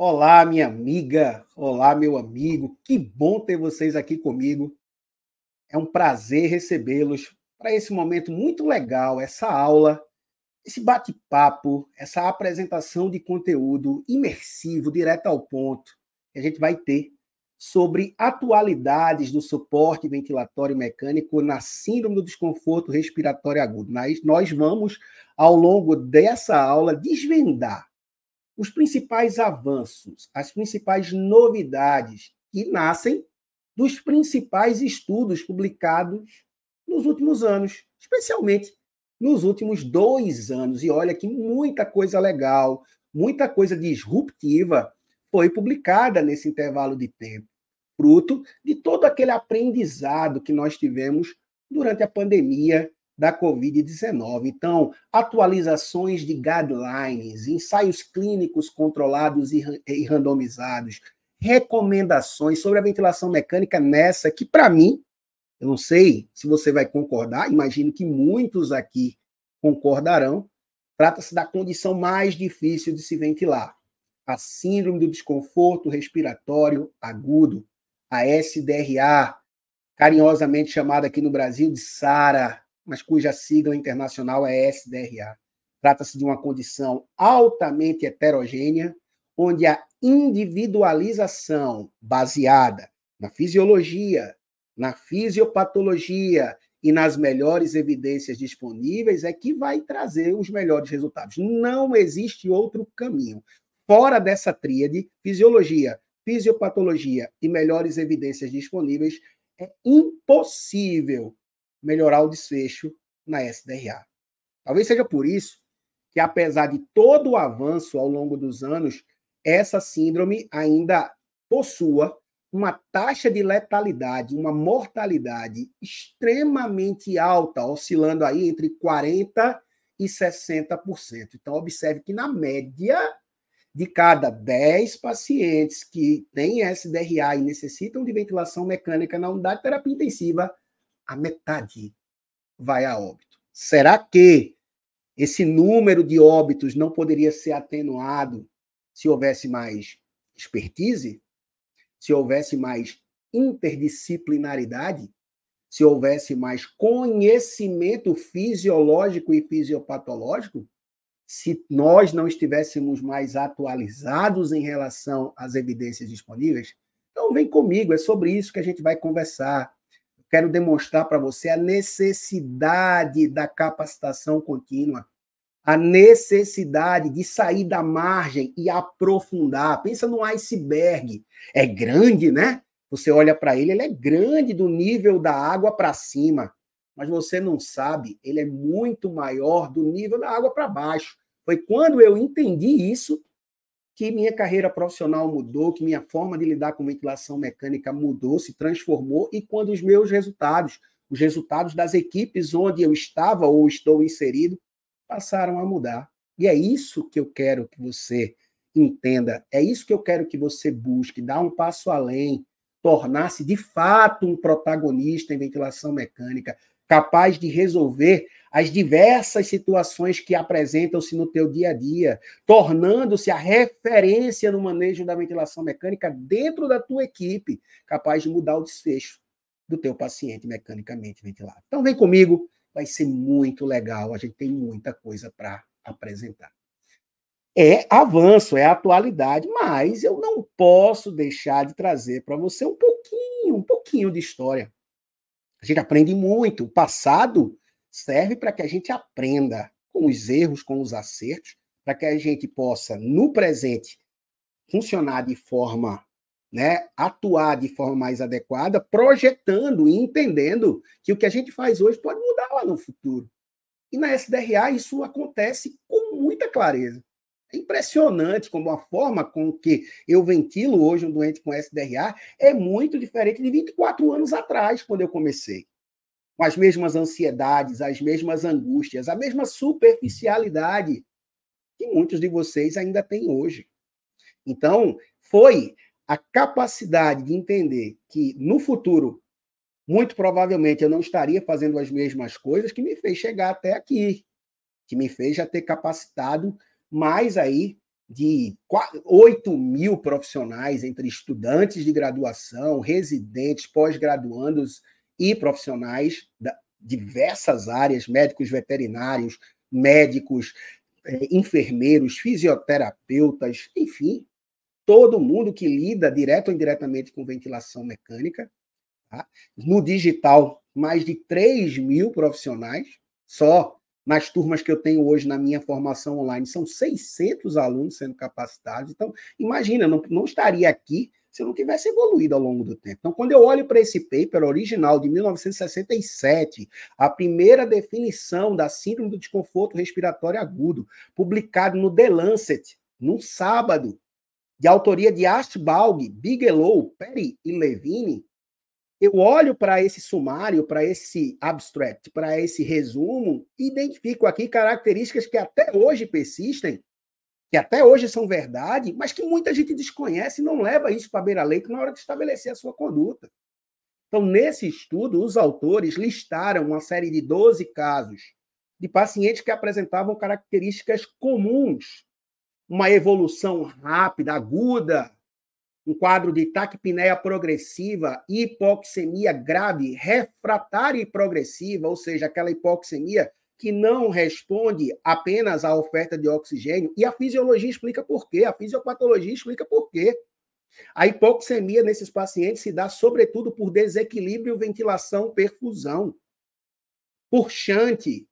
Olá, minha amiga, olá, meu amigo, que bom ter vocês aqui comigo. É um prazer recebê-los para esse momento muito legal, essa aula, esse bate-papo, essa apresentação de conteúdo imersivo, direto ao ponto, que a gente vai ter sobre atualidades do suporte ventilatório mecânico na síndrome do desconforto respiratório agudo. Nós, nós vamos, ao longo dessa aula, desvendar os principais avanços, as principais novidades que nascem dos principais estudos publicados nos últimos anos, especialmente nos últimos dois anos. E olha que muita coisa legal, muita coisa disruptiva foi publicada nesse intervalo de tempo, fruto de todo aquele aprendizado que nós tivemos durante a pandemia da Covid-19. Então, atualizações de guidelines, ensaios clínicos controlados e randomizados, recomendações sobre a ventilação mecânica nessa que, para mim, eu não sei se você vai concordar, imagino que muitos aqui concordarão, trata-se da condição mais difícil de se ventilar, a síndrome do desconforto respiratório agudo, a SDRA, carinhosamente chamada aqui no Brasil de SARA, mas cuja sigla internacional é SDRA. Trata-se de uma condição altamente heterogênea, onde a individualização baseada na fisiologia, na fisiopatologia e nas melhores evidências disponíveis é que vai trazer os melhores resultados. Não existe outro caminho. Fora dessa tríade, fisiologia, fisiopatologia e melhores evidências disponíveis, é impossível melhorar o desfecho na SDRA. Talvez seja por isso que, apesar de todo o avanço ao longo dos anos, essa síndrome ainda possua uma taxa de letalidade, uma mortalidade extremamente alta, oscilando aí entre 40% e 60%. Então, observe que, na média, de cada 10 pacientes que têm SDRA e necessitam de ventilação mecânica na unidade de terapia intensiva, a metade vai a óbito. Será que esse número de óbitos não poderia ser atenuado se houvesse mais expertise? Se houvesse mais interdisciplinaridade? Se houvesse mais conhecimento fisiológico e fisiopatológico? Se nós não estivéssemos mais atualizados em relação às evidências disponíveis? Então, vem comigo, é sobre isso que a gente vai conversar quero demonstrar para você a necessidade da capacitação contínua, a necessidade de sair da margem e aprofundar. Pensa no iceberg. É grande, né? Você olha para ele, ele é grande do nível da água para cima, mas você não sabe, ele é muito maior do nível da água para baixo. Foi quando eu entendi isso que minha carreira profissional mudou, que minha forma de lidar com ventilação mecânica mudou, se transformou, e quando os meus resultados, os resultados das equipes onde eu estava ou estou inserido, passaram a mudar. E é isso que eu quero que você entenda, é isso que eu quero que você busque, dar um passo além, tornar-se de fato um protagonista em ventilação mecânica, capaz de resolver as diversas situações que apresentam-se no teu dia a dia, tornando-se a referência no manejo da ventilação mecânica dentro da tua equipe, capaz de mudar o desfecho do teu paciente mecanicamente ventilado. Então vem comigo, vai ser muito legal, a gente tem muita coisa para apresentar. É avanço, é atualidade, mas eu não posso deixar de trazer para você um pouquinho, um pouquinho de história. A gente aprende muito. O passado serve para que a gente aprenda com os erros, com os acertos, para que a gente possa, no presente, funcionar de forma, né, atuar de forma mais adequada, projetando e entendendo que o que a gente faz hoje pode mudar lá no futuro. E na SDRA isso acontece com muita clareza. É impressionante como a forma com que eu ventilo hoje um doente com SDRA é muito diferente de 24 anos atrás, quando eu comecei com as mesmas ansiedades, as mesmas angústias, a mesma superficialidade que muitos de vocês ainda têm hoje. Então, foi a capacidade de entender que no futuro, muito provavelmente, eu não estaria fazendo as mesmas coisas que me fez chegar até aqui, que me fez já ter capacitado mais aí de 8 mil profissionais, entre estudantes de graduação, residentes, pós-graduandos, e profissionais da diversas áreas, médicos veterinários, médicos, é, enfermeiros, fisioterapeutas, enfim, todo mundo que lida direto ou indiretamente com ventilação mecânica. Tá? No digital, mais de 3 mil profissionais, só nas turmas que eu tenho hoje na minha formação online, são 600 alunos sendo capacitados. Então, imagina, não, não estaria aqui se não tivesse evoluído ao longo do tempo. Então, quando eu olho para esse paper original de 1967, a primeira definição da síndrome do desconforto respiratório agudo, publicado no The Lancet, num sábado, de autoria de Ashbaugh, Bigelow, Perry e Levine, eu olho para esse sumário, para esse abstract, para esse resumo, e identifico aqui características que até hoje persistem que até hoje são verdade, mas que muita gente desconhece e não leva isso para beira-leito na hora de estabelecer a sua conduta. Então, nesse estudo, os autores listaram uma série de 12 casos de pacientes que apresentavam características comuns, uma evolução rápida, aguda, um quadro de taquipneia progressiva, hipoxemia grave, refratária e progressiva, ou seja, aquela hipoxemia que não responde apenas à oferta de oxigênio, e a fisiologia explica por quê, a fisiopatologia explica por quê. A hipoxemia nesses pacientes se dá sobretudo por desequilíbrio, ventilação, perfusão, por chante.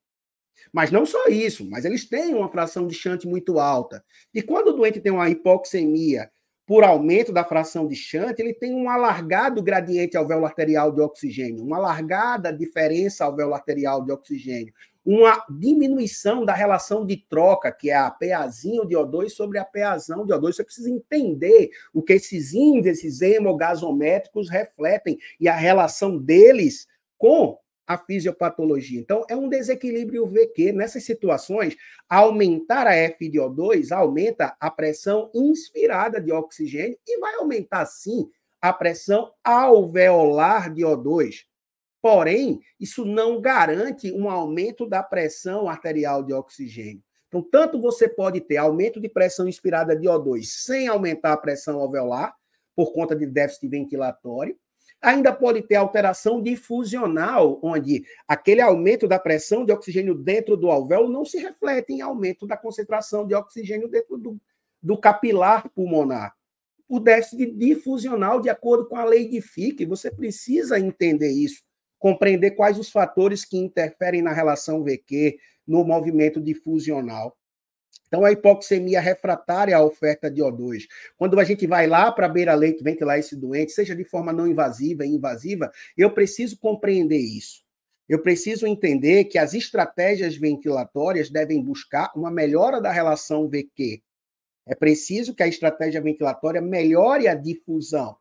Mas não só isso, mas eles têm uma fração de chante muito alta. E quando o doente tem uma hipoxemia por aumento da fração de chante, ele tem um alargado gradiente alvéolo arterial de oxigênio, uma alargada diferença alvéolo arterial de oxigênio, uma diminuição da relação de troca, que é a PAzinho de O2 sobre a PAzão de O2. Você precisa entender o que esses índices hemogasométricos refletem e a relação deles com a fisiopatologia. Então, é um desequilíbrio VQ. Nessas situações, aumentar a F de O2 aumenta a pressão inspirada de oxigênio e vai aumentar, sim, a pressão alveolar de O2. Porém, isso não garante um aumento da pressão arterial de oxigênio. Então, tanto você pode ter aumento de pressão inspirada de O2 sem aumentar a pressão alveolar, por conta de déficit ventilatório, ainda pode ter alteração difusional, onde aquele aumento da pressão de oxigênio dentro do alvéolo não se reflete em aumento da concentração de oxigênio dentro do, do capilar pulmonar. O déficit difusional, de acordo com a lei de Fick, você precisa entender isso compreender quais os fatores que interferem na relação VQ, no movimento difusional. Então, a hipoxemia refratária à oferta de O2. Quando a gente vai lá para a beira-leito ventilar esse doente, seja de forma não invasiva e invasiva, eu preciso compreender isso. Eu preciso entender que as estratégias ventilatórias devem buscar uma melhora da relação VQ. É preciso que a estratégia ventilatória melhore a difusão.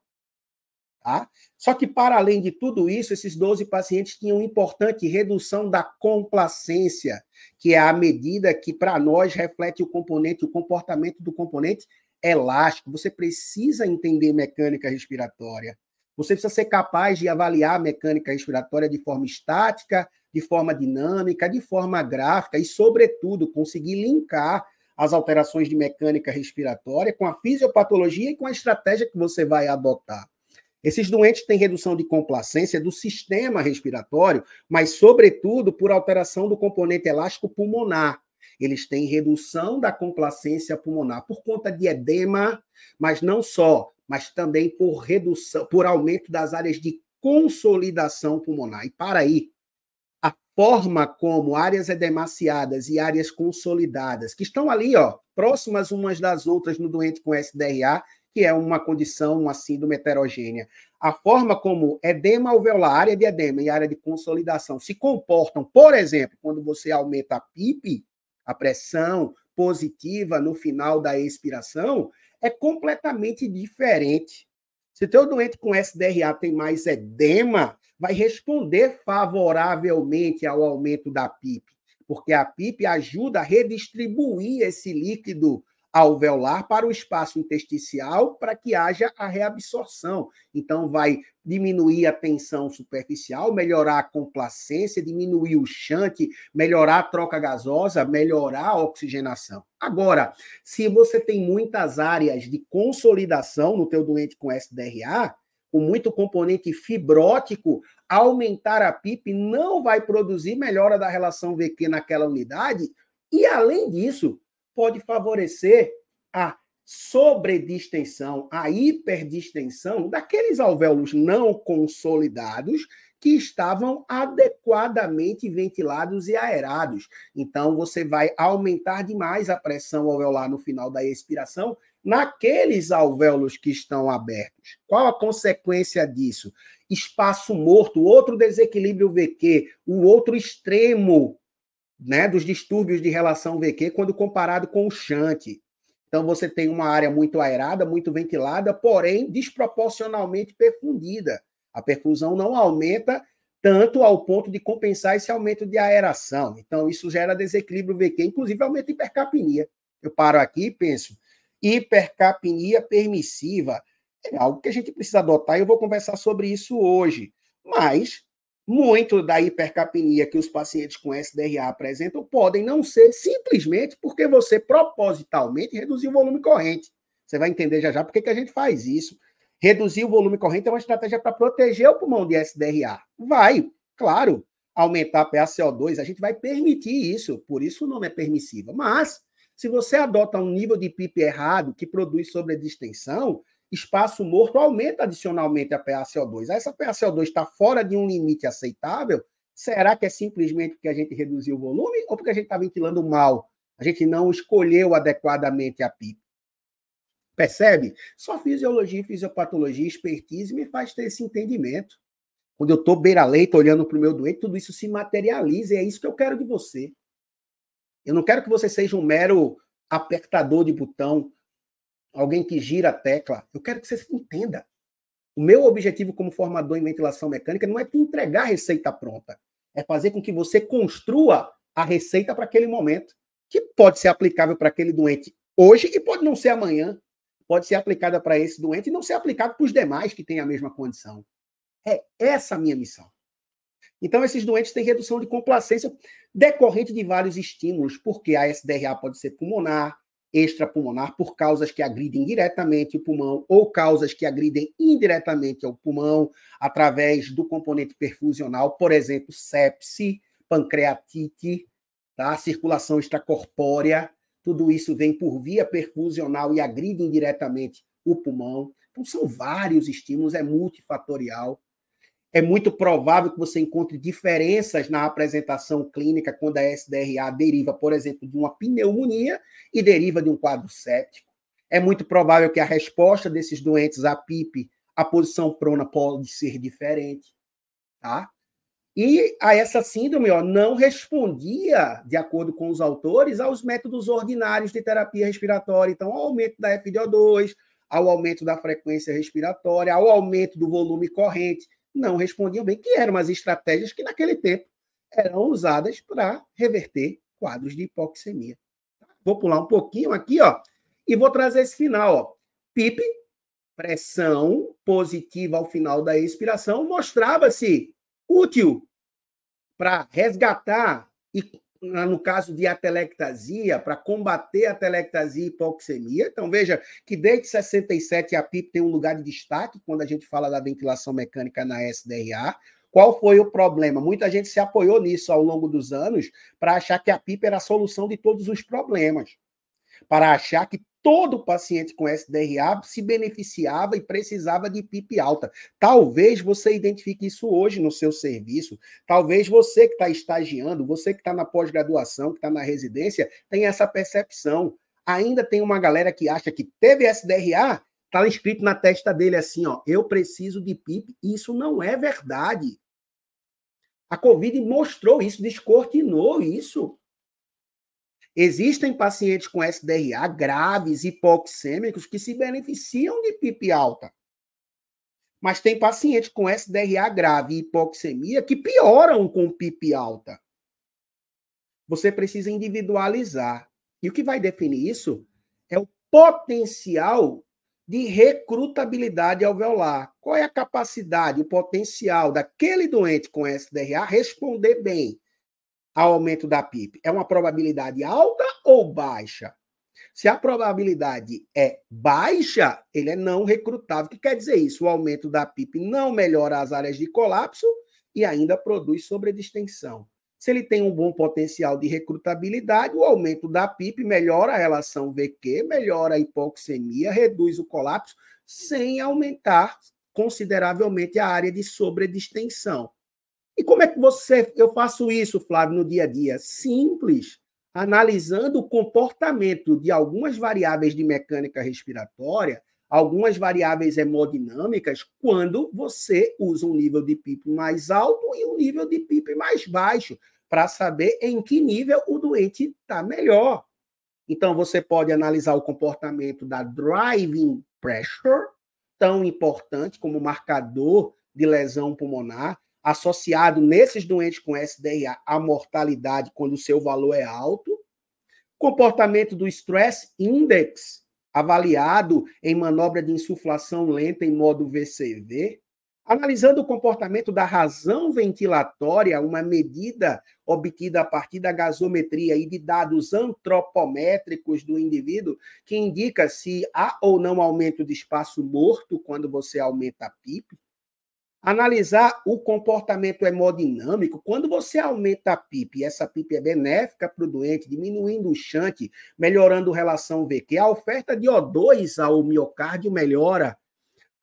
Tá? Só que, para além de tudo isso, esses 12 pacientes tinham importante redução da complacência, que é a medida que, para nós, reflete o componente, o comportamento do componente elástico. Você precisa entender mecânica respiratória. Você precisa ser capaz de avaliar a mecânica respiratória de forma estática, de forma dinâmica, de forma gráfica e, sobretudo, conseguir linkar as alterações de mecânica respiratória com a fisiopatologia e com a estratégia que você vai adotar. Esses doentes têm redução de complacência do sistema respiratório, mas, sobretudo, por alteração do componente elástico pulmonar. Eles têm redução da complacência pulmonar por conta de edema, mas não só, mas também por redução, por aumento das áreas de consolidação pulmonar. E para aí, a forma como áreas edemaciadas e áreas consolidadas, que estão ali, ó, próximas umas das outras no doente com SDRA, que é uma condição, uma síndrome heterogênea. A forma como edema alveolar, área de edema e área de consolidação se comportam, por exemplo, quando você aumenta a PIP, a pressão positiva no final da expiração, é completamente diferente. Se teu doente com SDRA tem mais edema, vai responder favoravelmente ao aumento da PIP, porque a PIP ajuda a redistribuir esse líquido alveolar para o espaço intersticial para que haja a reabsorção. Então, vai diminuir a tensão superficial, melhorar a complacência, diminuir o chante, melhorar a troca gasosa, melhorar a oxigenação. Agora, se você tem muitas áreas de consolidação no teu doente com SDRA, com muito componente fibrótico, aumentar a PIP não vai produzir melhora da relação VQ naquela unidade. E além disso, pode favorecer a sobredistensão, a hiperdistensão daqueles alvéolos não consolidados que estavam adequadamente ventilados e aerados. Então, você vai aumentar demais a pressão alveolar no final da expiração naqueles alvéolos que estão abertos. Qual a consequência disso? Espaço morto, outro desequilíbrio VQ, o outro extremo né, dos distúrbios de relação VQ quando comparado com o shunt. Então você tem uma área muito aerada, muito ventilada, porém desproporcionalmente perfundida. A perfusão não aumenta tanto ao ponto de compensar esse aumento de aeração. Então isso gera desequilíbrio VQ, inclusive aumenta hipercapnia. Eu paro aqui e penso, hipercapnia permissiva é algo que a gente precisa adotar e eu vou conversar sobre isso hoje. Mas muito da hipercapnia que os pacientes com SDRA apresentam podem não ser simplesmente porque você propositalmente reduziu o volume corrente. Você vai entender já já por que a gente faz isso. Reduzir o volume corrente é uma estratégia para proteger o pulmão de SDRA. Vai, claro, aumentar PaCO2, a gente vai permitir isso, por isso o nome é permissiva. Mas, se você adota um nível de PIP errado que produz sobredistensão, espaço morto aumenta adicionalmente a PaCO2. Essa PaCO2 está fora de um limite aceitável? Será que é simplesmente porque a gente reduziu o volume ou porque a gente está ventilando mal? A gente não escolheu adequadamente a PIP. Percebe? Só fisiologia fisiopatologia, expertise me faz ter esse entendimento. Quando eu estou beira-leito olhando para o meu doente, tudo isso se materializa e é isso que eu quero de você. Eu não quero que você seja um mero apertador de botão, alguém que gira a tecla. Eu quero que você entenda. O meu objetivo como formador em ventilação mecânica não é te entregar a receita pronta, é fazer com que você construa a receita para aquele momento, que pode ser aplicável para aquele doente hoje e pode não ser amanhã, pode ser aplicada para esse doente e não ser aplicada para os demais que têm a mesma condição. É essa a minha missão. Então, esses doentes têm redução de complacência decorrente de vários estímulos, porque a SDRA pode ser pulmonar, extrapulmonar por causas que agridem diretamente o pulmão ou causas que agridem indiretamente ao pulmão através do componente perfusional, por exemplo, sepse, pancreatite, tá? circulação extracorpórea, tudo isso vem por via perfusional e agride indiretamente o pulmão. Então, são vários estímulos, é multifatorial. É muito provável que você encontre diferenças na apresentação clínica quando a SDRA deriva, por exemplo, de uma pneumonia e deriva de um quadro séptico. É muito provável que a resposta desses doentes à PIP, à posição prona pode ser diferente, tá? E a essa síndrome ó, não respondia, de acordo com os autores, aos métodos ordinários de terapia respiratória. Então, o aumento da FDO2, ao aumento da frequência respiratória, ao aumento do volume corrente não respondiam bem, que eram as estratégias que naquele tempo eram usadas para reverter quadros de hipoxemia. Vou pular um pouquinho aqui, ó, e vou trazer esse final, ó. PIP, pressão positiva ao final da expiração, mostrava-se útil para resgatar e no caso de atelectasia, para combater a atelectasia e hipoxemia. Então, veja que desde 67 a PIP tem um lugar de destaque quando a gente fala da ventilação mecânica na SDRA. Qual foi o problema? Muita gente se apoiou nisso ao longo dos anos para achar que a PIP era a solução de todos os problemas, para achar que todo paciente com SDRA se beneficiava e precisava de PIP alta. Talvez você identifique isso hoje no seu serviço, talvez você que está estagiando, você que está na pós-graduação, que está na residência, tenha essa percepção. Ainda tem uma galera que acha que teve SDRA, está escrito na testa dele assim, ó, eu preciso de PIP, isso não é verdade. A Covid mostrou isso, descortinou isso. Existem pacientes com SDRA graves, hipoxêmicos, que se beneficiam de PIP alta. Mas tem pacientes com SDRA grave e hipoxemia que pioram com PIP alta. Você precisa individualizar. E o que vai definir isso é o potencial de recrutabilidade alveolar. Qual é a capacidade, o potencial daquele doente com SDRA responder bem ao aumento da PIB? É uma probabilidade alta ou baixa? Se a probabilidade é baixa, ele é não recrutável. O que quer dizer isso? O aumento da PIB não melhora as áreas de colapso e ainda produz sobredistensão. Se ele tem um bom potencial de recrutabilidade, o aumento da PIB melhora a relação VQ, melhora a hipoxemia, reduz o colapso, sem aumentar consideravelmente a área de sobredistensão. E como é que você eu faço isso, Flávio, no dia a dia? Simples, analisando o comportamento de algumas variáveis de mecânica respiratória, algumas variáveis hemodinâmicas, quando você usa um nível de PIP mais alto e um nível de PIP mais baixo, para saber em que nível o doente está melhor. Então, você pode analisar o comportamento da driving pressure, tão importante como marcador de lesão pulmonar associado nesses doentes com SDIA à mortalidade quando o seu valor é alto. Comportamento do Stress Index, avaliado em manobra de insuflação lenta em modo VCV. Analisando o comportamento da razão ventilatória, uma medida obtida a partir da gasometria e de dados antropométricos do indivíduo, que indica se há ou não aumento de espaço morto quando você aumenta a PIP analisar o comportamento hemodinâmico. Quando você aumenta a PIP, e essa PIP é benéfica para o doente, diminuindo o chante, melhorando a relação VQ, a oferta de O2 ao miocárdio melhora,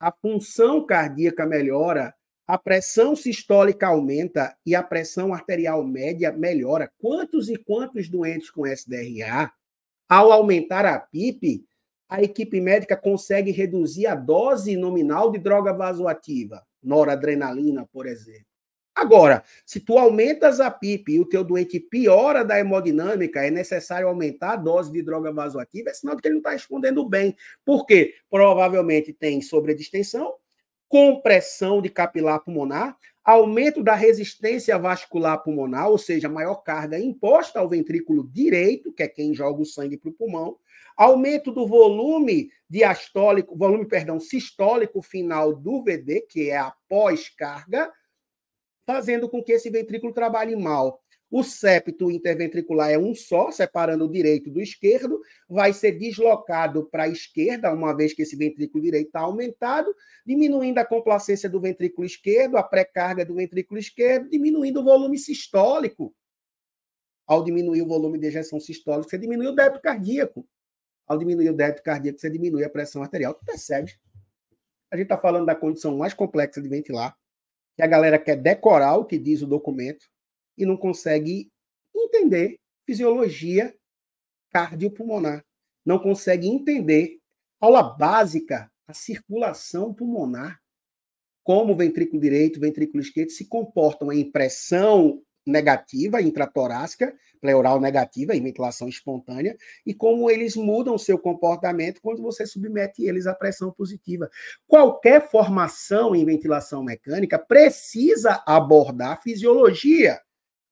a função cardíaca melhora, a pressão sistólica aumenta e a pressão arterial média melhora. Quantos e quantos doentes com SDRA, ao aumentar a PIP, a equipe médica consegue reduzir a dose nominal de droga vasoativa? noradrenalina, por exemplo. Agora, se tu aumentas a PIP e o teu doente piora da hemodinâmica, é necessário aumentar a dose de droga vasoativa, é sinal de que ele não está respondendo bem. Por quê? Provavelmente tem sobredistensão, compressão de capilar pulmonar, aumento da resistência vascular pulmonar, ou seja, maior carga imposta ao ventrículo direito, que é quem joga o sangue para o pulmão, aumento do volume diastólico, volume, perdão, sistólico final do VD, que é a pós-carga, fazendo com que esse ventrículo trabalhe mal. O septo interventricular é um só, separando o direito do esquerdo, vai ser deslocado para a esquerda, uma vez que esse ventrículo direito está aumentado, diminuindo a complacência do ventrículo esquerdo, a pré-carga do ventrículo esquerdo, diminuindo o volume sistólico. Ao diminuir o volume de ejeção sistólica, você diminui o débito cardíaco. Ao diminuir o débito cardíaco, você diminui a pressão arterial. Tu percebe? A gente está falando da condição mais complexa de ventilar, que a galera quer decorar o que diz o documento e não consegue entender fisiologia cardiopulmonar. Não consegue entender aula básica, a circulação pulmonar, como o ventrículo direito, o ventrículo esquerdo se comportam em pressão negativa intratorácica, pleural negativa, em ventilação espontânea, e como eles mudam seu comportamento quando você submete eles à pressão positiva. Qualquer formação em ventilação mecânica precisa abordar fisiologia.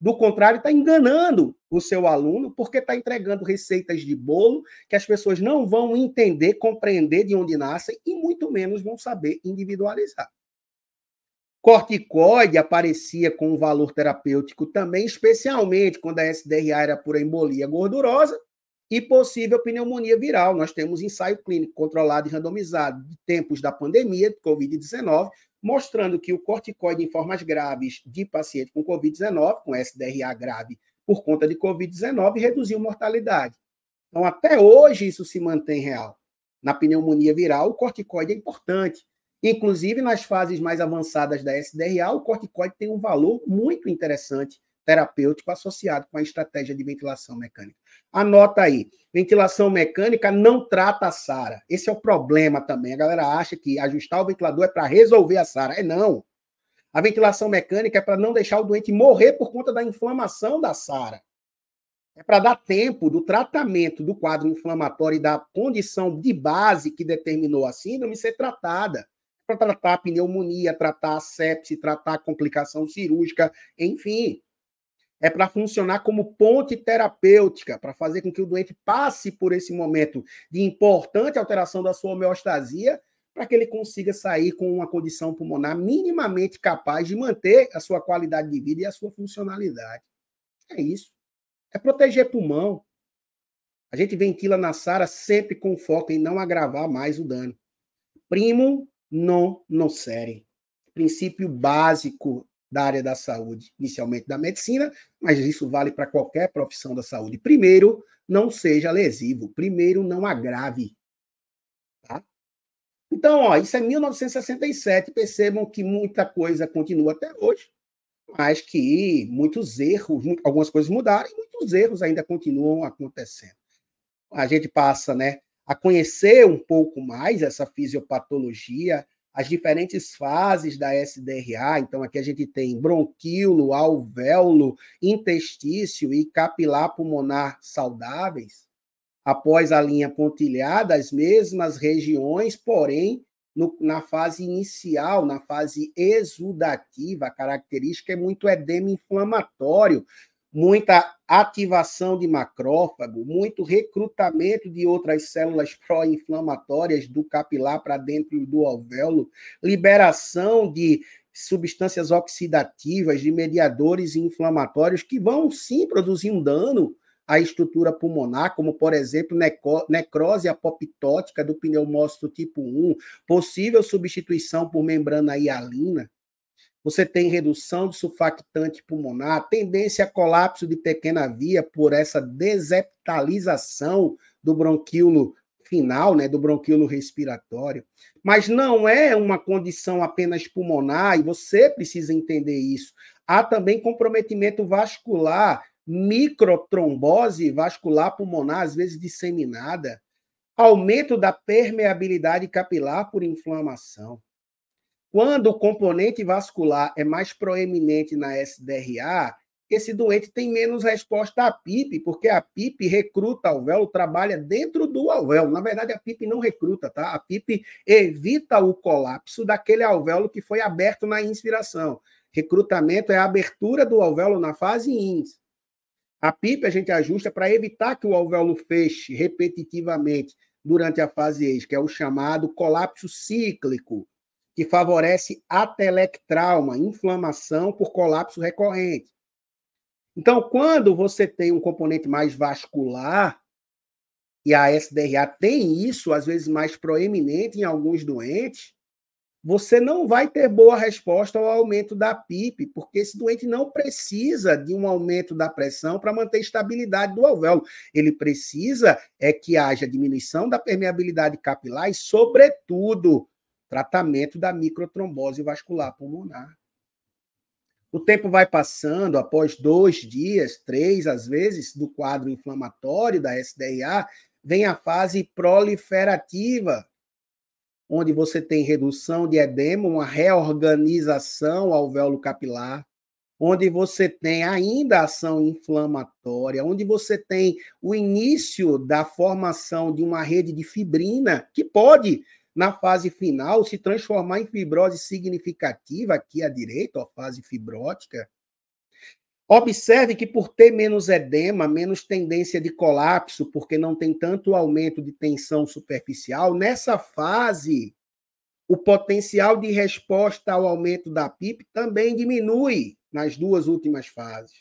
Do contrário, está enganando o seu aluno, porque está entregando receitas de bolo que as pessoas não vão entender, compreender de onde nascem e muito menos vão saber individualizar. Corticoide aparecia com um valor terapêutico também, especialmente quando a SDRA era por embolia gordurosa e possível pneumonia viral. Nós temos ensaio clínico controlado e randomizado de tempos da pandemia de COVID-19, mostrando que o corticoide em formas graves de paciente com COVID-19, com SDRA grave por conta de COVID-19, reduziu mortalidade. Então, até hoje, isso se mantém real. Na pneumonia viral, o corticoide é importante. Inclusive, nas fases mais avançadas da SDRA, o corticoide tem um valor muito interessante terapêutico associado com a estratégia de ventilação mecânica. Anota aí, ventilação mecânica não trata a SARA. Esse é o problema também. A galera acha que ajustar o ventilador é para resolver a SARA. É não. A ventilação mecânica é para não deixar o doente morrer por conta da inflamação da SARA. É para dar tempo do tratamento do quadro inflamatório e da condição de base que determinou a síndrome ser tratada para tratar pneumonia, tratar a sepse, tratar complicação cirúrgica, enfim. É para funcionar como ponte terapêutica, para fazer com que o doente passe por esse momento de importante alteração da sua homeostasia, para que ele consiga sair com uma condição pulmonar minimamente capaz de manter a sua qualidade de vida e a sua funcionalidade. É isso. É proteger pulmão. A gente ventila na Sara sempre com foco em não agravar mais o dano. Primo non nocere. Princípio básico da área da saúde, inicialmente da medicina, mas isso vale para qualquer profissão da saúde. Primeiro, não seja lesivo. Primeiro, não agrave. Tá? Então, ó, isso é 1967. Percebam que muita coisa continua até hoje, mas que muitos erros, algumas coisas mudaram e muitos erros ainda continuam acontecendo. A gente passa, né? a conhecer um pouco mais essa fisiopatologia, as diferentes fases da SDRA. Então, aqui a gente tem bronquilo, alvéolo, intestício e capilar pulmonar saudáveis. Após a linha pontilhada, as mesmas regiões, porém, no, na fase inicial, na fase exudativa, a característica é muito edema inflamatório, muita ativação de macrófago, muito recrutamento de outras células pró-inflamatórias do capilar para dentro do alvéolo, liberação de substâncias oxidativas, de mediadores inflamatórios que vão sim produzir um dano à estrutura pulmonar, como por exemplo necrose apoptótica do pneumócito tipo 1, possível substituição por membrana hialina, você tem redução de sulfactante pulmonar, tendência a colapso de pequena via por essa desepitalização do bronquíolo final, né, do bronquíolo respiratório. Mas não é uma condição apenas pulmonar, e você precisa entender isso. Há também comprometimento vascular, microtrombose vascular pulmonar, às vezes disseminada, aumento da permeabilidade capilar por inflamação. Quando o componente vascular é mais proeminente na SDRA, esse doente tem menos resposta à PIP, porque a PIP recruta alvéolo, trabalha dentro do alvéolo. Na verdade, a PIP não recruta, tá? A PIP evita o colapso daquele alvéolo que foi aberto na inspiração. Recrutamento é a abertura do alvéolo na fase INS. A PIP a gente ajusta para evitar que o alvéolo feche repetitivamente durante a fase ex, que é o chamado colapso cíclico que favorece atelectrauma, inflamação por colapso recorrente. Então, quando você tem um componente mais vascular, e a SDRA tem isso, às vezes mais proeminente em alguns doentes, você não vai ter boa resposta ao aumento da PIP, porque esse doente não precisa de um aumento da pressão para manter a estabilidade do alvéolo. Ele precisa é que haja diminuição da permeabilidade capilar e, sobretudo, tratamento da microtrombose vascular pulmonar. O tempo vai passando, após dois dias, três, às vezes, do quadro inflamatório da SDIA, vem a fase proliferativa, onde você tem redução de edema, uma reorganização alvéolo capilar, onde você tem ainda ação inflamatória, onde você tem o início da formação de uma rede de fibrina, que pode na fase final se transformar em fibrose significativa aqui à direita, a fase fibrótica. Observe que por ter menos edema, menos tendência de colapso, porque não tem tanto aumento de tensão superficial, nessa fase o potencial de resposta ao aumento da PIP também diminui nas duas últimas fases.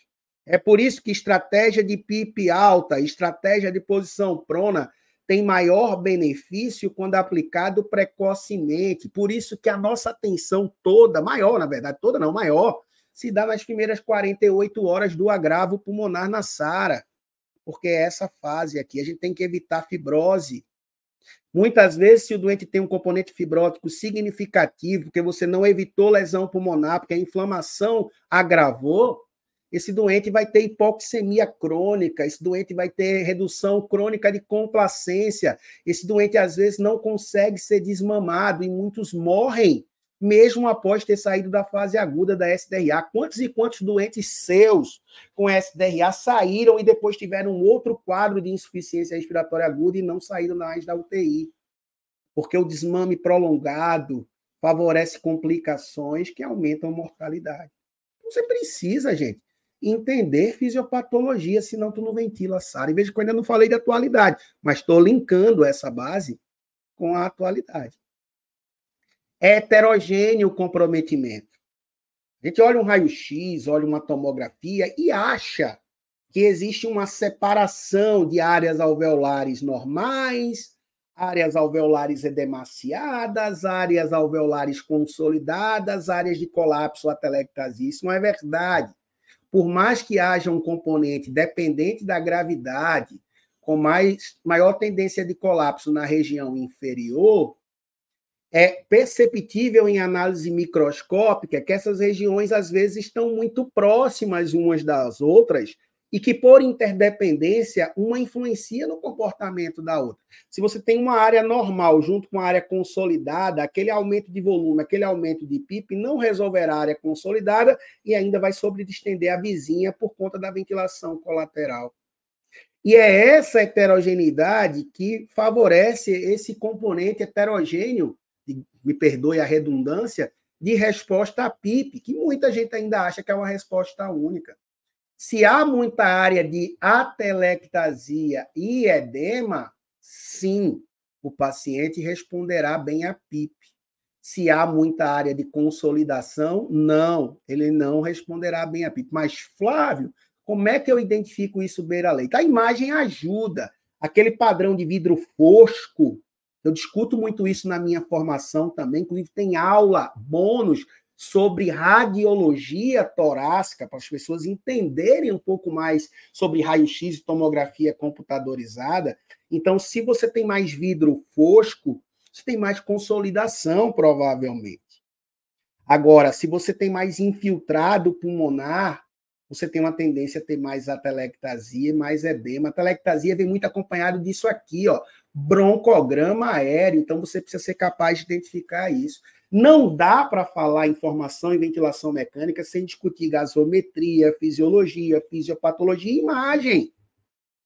É por isso que estratégia de PIP alta, estratégia de posição prona tem maior benefício quando aplicado precocemente. Por isso que a nossa atenção toda, maior, na verdade, toda não, maior, se dá nas primeiras 48 horas do agravo pulmonar na SARA. Porque é essa fase aqui, a gente tem que evitar fibrose. Muitas vezes, se o doente tem um componente fibrótico significativo, porque você não evitou lesão pulmonar, porque a inflamação agravou, esse doente vai ter hipoxemia crônica, esse doente vai ter redução crônica de complacência, esse doente às vezes não consegue ser desmamado e muitos morrem mesmo após ter saído da fase aguda da SDRA. Quantos e quantos doentes seus com SDRA saíram e depois tiveram outro quadro de insuficiência respiratória aguda e não saíram na da UTI? Porque o desmame prolongado favorece complicações que aumentam a mortalidade. Você precisa, gente, entender fisiopatologia, senão tu não ventila a SARA. E veja que eu ainda não falei de atualidade, mas estou linkando essa base com a atualidade. É heterogêneo o comprometimento. A gente olha um raio-x, olha uma tomografia e acha que existe uma separação de áreas alveolares normais, áreas alveolares edemaciadas, áreas alveolares consolidadas, áreas de colapso atelectasia. Isso não é verdade por mais que haja um componente dependente da gravidade, com mais, maior tendência de colapso na região inferior, é perceptível em análise microscópica que essas regiões, às vezes, estão muito próximas umas das outras, e que, por interdependência, uma influencia no comportamento da outra. Se você tem uma área normal junto com uma área consolidada, aquele aumento de volume, aquele aumento de PIB não resolverá a área consolidada e ainda vai sobredistender a vizinha por conta da ventilação colateral. E é essa heterogeneidade que favorece esse componente heterogêneo, me perdoe a redundância, de resposta à pip que muita gente ainda acha que é uma resposta única. Se há muita área de atelectasia e edema, sim, o paciente responderá bem à PIP. Se há muita área de consolidação, não, ele não responderá bem à PIP. Mas, Flávio, como é que eu identifico isso beira-leito? A imagem ajuda. Aquele padrão de vidro fosco, eu discuto muito isso na minha formação também, inclusive tem aula, bônus, sobre radiologia torácica, para as pessoas entenderem um pouco mais sobre raio-x e tomografia computadorizada. Então, se você tem mais vidro fosco, você tem mais consolidação, provavelmente. Agora, se você tem mais infiltrado pulmonar, você tem uma tendência a ter mais atelectasia, mais edema. A vem muito acompanhado disso aqui, ó, broncograma aéreo. Então, você precisa ser capaz de identificar isso. Não dá para falar em formação e ventilação mecânica sem discutir gasometria, fisiologia, fisiopatologia e imagem.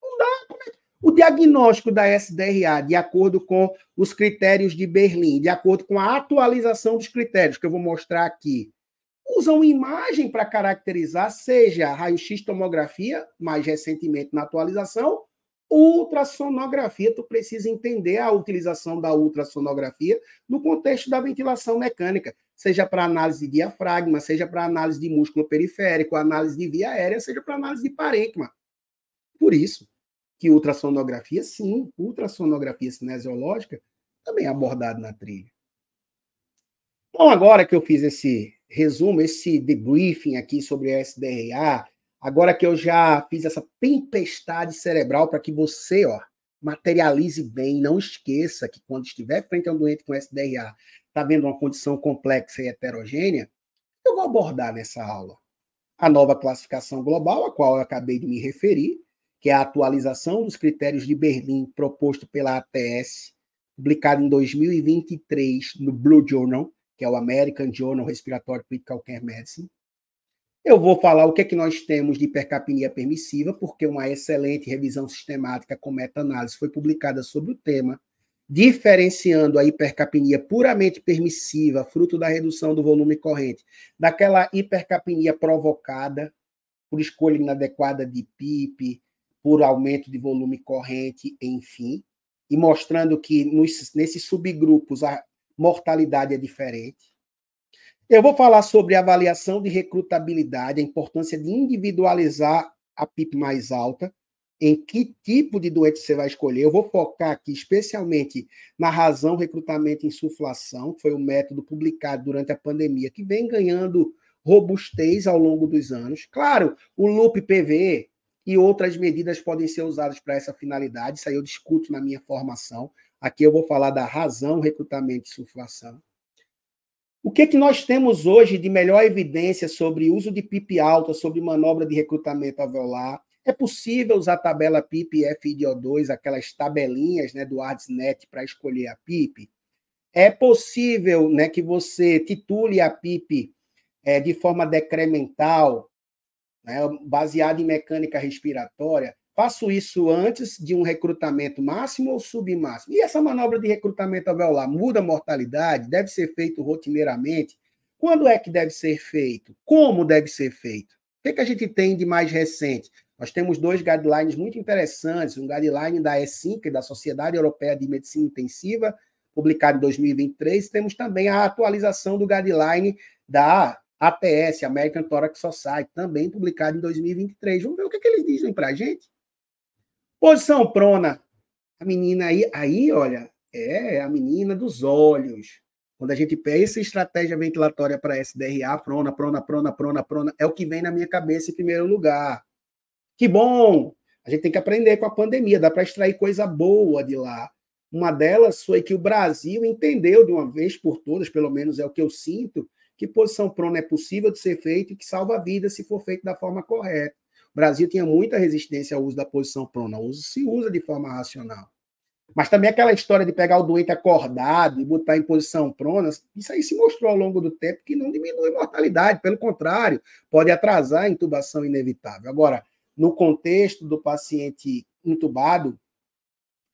Não dá. Né? O diagnóstico da SDRA, de acordo com os critérios de Berlim, de acordo com a atualização dos critérios que eu vou mostrar aqui, usam imagem para caracterizar, seja raio-x tomografia, mais recentemente na atualização, ultrassonografia. Tu precisa entender a utilização da ultrassonografia no contexto da ventilação mecânica, seja para análise de diafragma, seja para análise de músculo periférico, análise de via aérea, seja para análise de parênquima. Por isso que ultrassonografia, sim, ultrassonografia cinesiológica também é abordado na trilha. Bom, agora que eu fiz esse resumo, esse debriefing aqui sobre a SDRA, Agora que eu já fiz essa tempestade cerebral para que você, ó, materialize bem, não esqueça que quando estiver frente a um doente com SDRA, está vendo uma condição complexa e heterogênea, eu vou abordar nessa aula a nova classificação global, a qual eu acabei de me referir, que é a atualização dos critérios de Berlim proposto pela ATS, publicado em 2023 no Blue Journal, que é o American Journal Respiratory Critical Care Medicine, eu vou falar o que é que nós temos de hipercapnia permissiva, porque uma excelente revisão sistemática com meta-análise foi publicada sobre o tema, diferenciando a hipercapnia puramente permissiva, fruto da redução do volume corrente, daquela hipercapnia provocada por escolha inadequada de PIP, por aumento de volume corrente, enfim, e mostrando que nos, nesses subgrupos a mortalidade é diferente. Eu vou falar sobre avaliação de recrutabilidade, a importância de individualizar a PIP mais alta, em que tipo de doente você vai escolher. Eu vou focar aqui especialmente na razão recrutamento e insuflação, que foi o um método publicado durante a pandemia, que vem ganhando robustez ao longo dos anos. Claro, o loop PV e outras medidas podem ser usadas para essa finalidade, isso aí eu discuto na minha formação. Aqui eu vou falar da razão recrutamento e insuflação. O que, é que nós temos hoje de melhor evidência sobre uso de PIP alta, sobre manobra de recrutamento alveolar? É possível usar a tabela PIP e FIDO2, aquelas tabelinhas né, do ArdsNet para escolher a PIP? É possível né, que você titule a PIP é, de forma decremental, né, baseada em mecânica respiratória? Faço isso antes de um recrutamento máximo ou submáximo? E essa manobra de recrutamento alveolar muda a mortalidade? Deve ser feito rotineiramente? Quando é que deve ser feito? Como deve ser feito? O que, é que a gente tem de mais recente? Nós temos dois guidelines muito interessantes, um guideline da ESINC, é da Sociedade Europeia de Medicina Intensiva, publicado em 2023, temos também a atualização do guideline da ATS, American Thorax Society, também publicado em 2023. Vamos ver o que, é que eles dizem para a gente. Posição prona. A menina aí, aí, olha, é a menina dos olhos. Quando a gente pega essa estratégia ventilatória para SDRA, prona, prona, prona, prona, prona, é o que vem na minha cabeça em primeiro lugar. Que bom! A gente tem que aprender com a pandemia, dá para extrair coisa boa de lá. Uma delas foi que o Brasil entendeu de uma vez por todas, pelo menos é o que eu sinto, que posição prona é possível de ser feita e que salva a vida se for feito da forma correta. Brasil tinha muita resistência ao uso da posição prona. O uso se usa de forma racional. Mas também aquela história de pegar o doente acordado e botar em posição prona, isso aí se mostrou ao longo do tempo que não diminui mortalidade, pelo contrário, pode atrasar a intubação inevitável. Agora, no contexto do paciente intubado,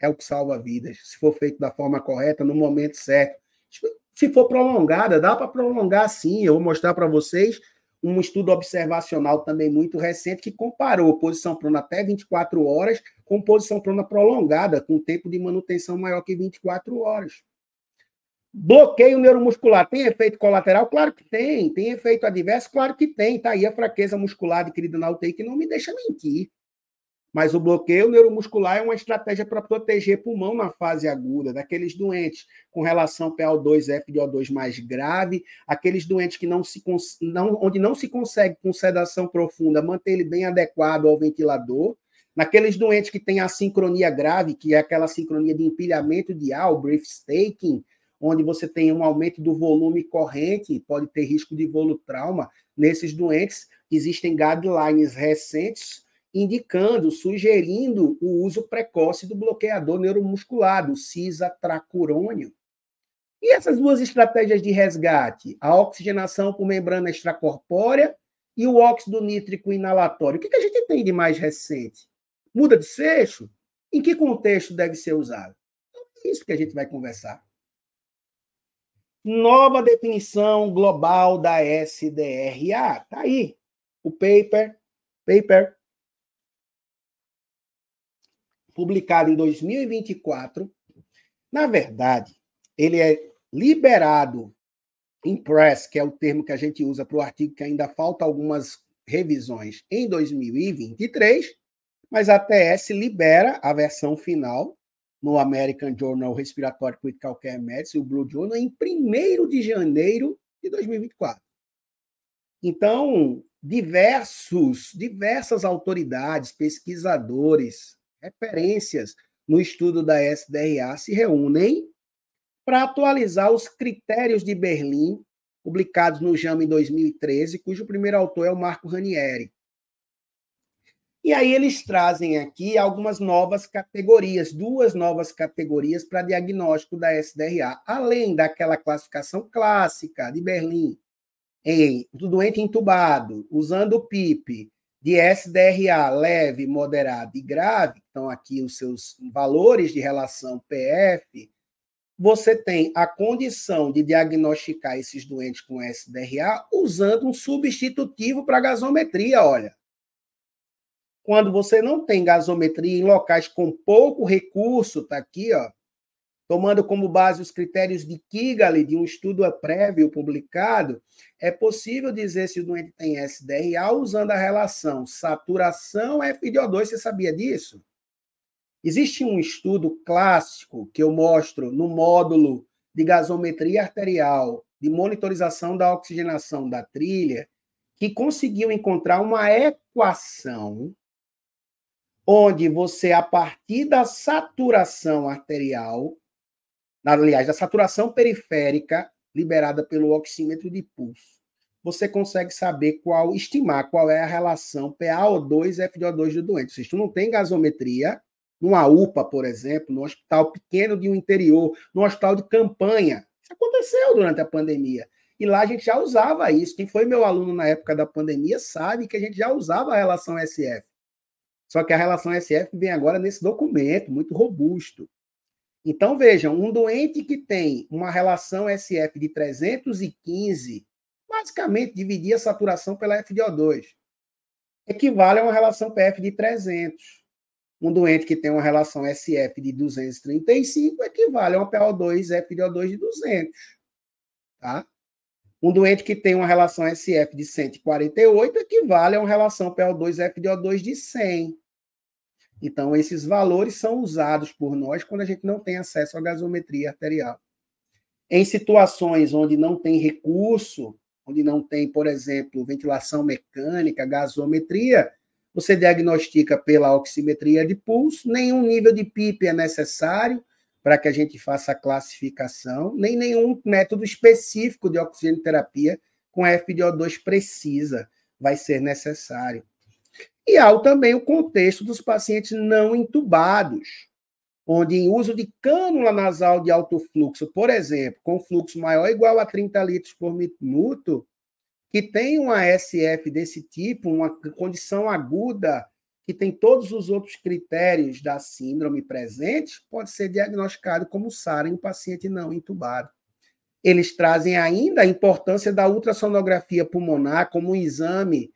é o que salva vidas. Se for feito da forma correta, no momento certo. Se for prolongada, dá para prolongar sim. Eu vou mostrar para vocês um estudo observacional também muito recente que comparou posição prona até 24 horas com posição prona prolongada, com tempo de manutenção maior que 24 horas. Bloqueio neuromuscular tem efeito colateral? Claro que tem. Tem efeito adverso? Claro que tem. Tá aí a fraqueza muscular adquirida na UTI que não me deixa mentir. Mas o bloqueio neuromuscular é uma estratégia para proteger pulmão na fase aguda, daqueles doentes com relação PO2, FDO2 mais grave, aqueles doentes que não se não, onde não se consegue com sedação profunda manter ele bem adequado ao ventilador, naqueles doentes que têm a sincronia grave, que é aquela sincronia de empilhamento de ar, o brief staking, onde você tem um aumento do volume corrente, pode ter risco de volo trauma. Nesses doentes, existem guidelines recentes indicando, sugerindo o uso precoce do bloqueador neuromuscular, do cisatracurônio. E essas duas estratégias de resgate, a oxigenação por membrana extracorpórea e o óxido nítrico inalatório, o que, a gente tem de mais recente? Muda de seixo? Em que contexto deve ser usado? Então, é isso que a gente vai conversar. Nova definição global da SDRA. Está aí. O paper, paper publicado em 2024, na verdade, ele é liberado em press, que é o termo que a gente usa para o artigo que ainda falta algumas revisões em 2023, mas a TS libera a versão final no American Journal Respiratory Critical Care Medicine, o Blue Journal, em 1 de janeiro de 2024. Então, diversos, diversas autoridades, pesquisadores, referências no estudo da SDRA se reúnem para atualizar os critérios de Berlim, publicados no JAM em 2013, cujo primeiro autor é o Marco Ranieri. E aí eles trazem aqui algumas novas categorias, duas novas categorias para diagnóstico da SDRA, além daquela classificação clássica de Berlim, em do doente entubado, usando o PIP, de SDRA leve, moderado e grave, estão aqui os seus valores de relação PF, você tem a condição de diagnosticar esses doentes com SDRA usando um substitutivo para gasometria, olha. Quando você não tem gasometria em locais com pouco recurso, tá aqui, ó. Tomando como base os critérios de Kigali, de um estudo prévio publicado, é possível dizer se o doente tem SDRA usando a relação saturação FiO2. Você sabia disso? Existe um estudo clássico que eu mostro no módulo de gasometria arterial, de monitorização da oxigenação da trilha, que conseguiu encontrar uma equação onde você, a partir da saturação arterial, aliás, da saturação periférica liberada pelo oxímetro de pulso, você consegue saber qual, estimar qual é a relação PaO2-FDO2 do doente. Se tu não tem gasometria, numa UPA, por exemplo, num hospital pequeno de um interior, num hospital de campanha, isso aconteceu durante a pandemia. E lá a gente já usava isso. Quem foi meu aluno na época da pandemia sabe que a gente já usava a relação SF. Só que a relação SF vem agora nesse documento muito robusto. Então, vejam, um doente que tem uma relação SF de 315, basicamente dividir a saturação pela FDO2, equivale a uma relação PF de 300. Um doente que tem uma relação SF de 235 equivale a uma PO2, FDO2 de 200. Tá? Um doente que tem uma relação SF de 148 equivale a uma relação PO2, FDO2 de 100. Então, esses valores são usados por nós quando a gente não tem acesso à gasometria arterial. Em situações onde não tem recurso, onde não tem, por exemplo, ventilação mecânica, gasometria, você diagnostica pela oximetria de pulso, nenhum nível de PIP é necessário para que a gente faça a classificação, nem nenhum método específico de oxigenoterapia com FPDO2 precisa, vai ser necessário. E há também o contexto dos pacientes não intubados, onde em uso de cânula nasal de alto fluxo, por exemplo, com fluxo maior ou igual a 30 litros por minuto, que tem uma SF desse tipo, uma condição aguda, que tem todos os outros critérios da síndrome presente, pode ser diagnosticado como SARA em um paciente não intubado. Eles trazem ainda a importância da ultrassonografia pulmonar como um exame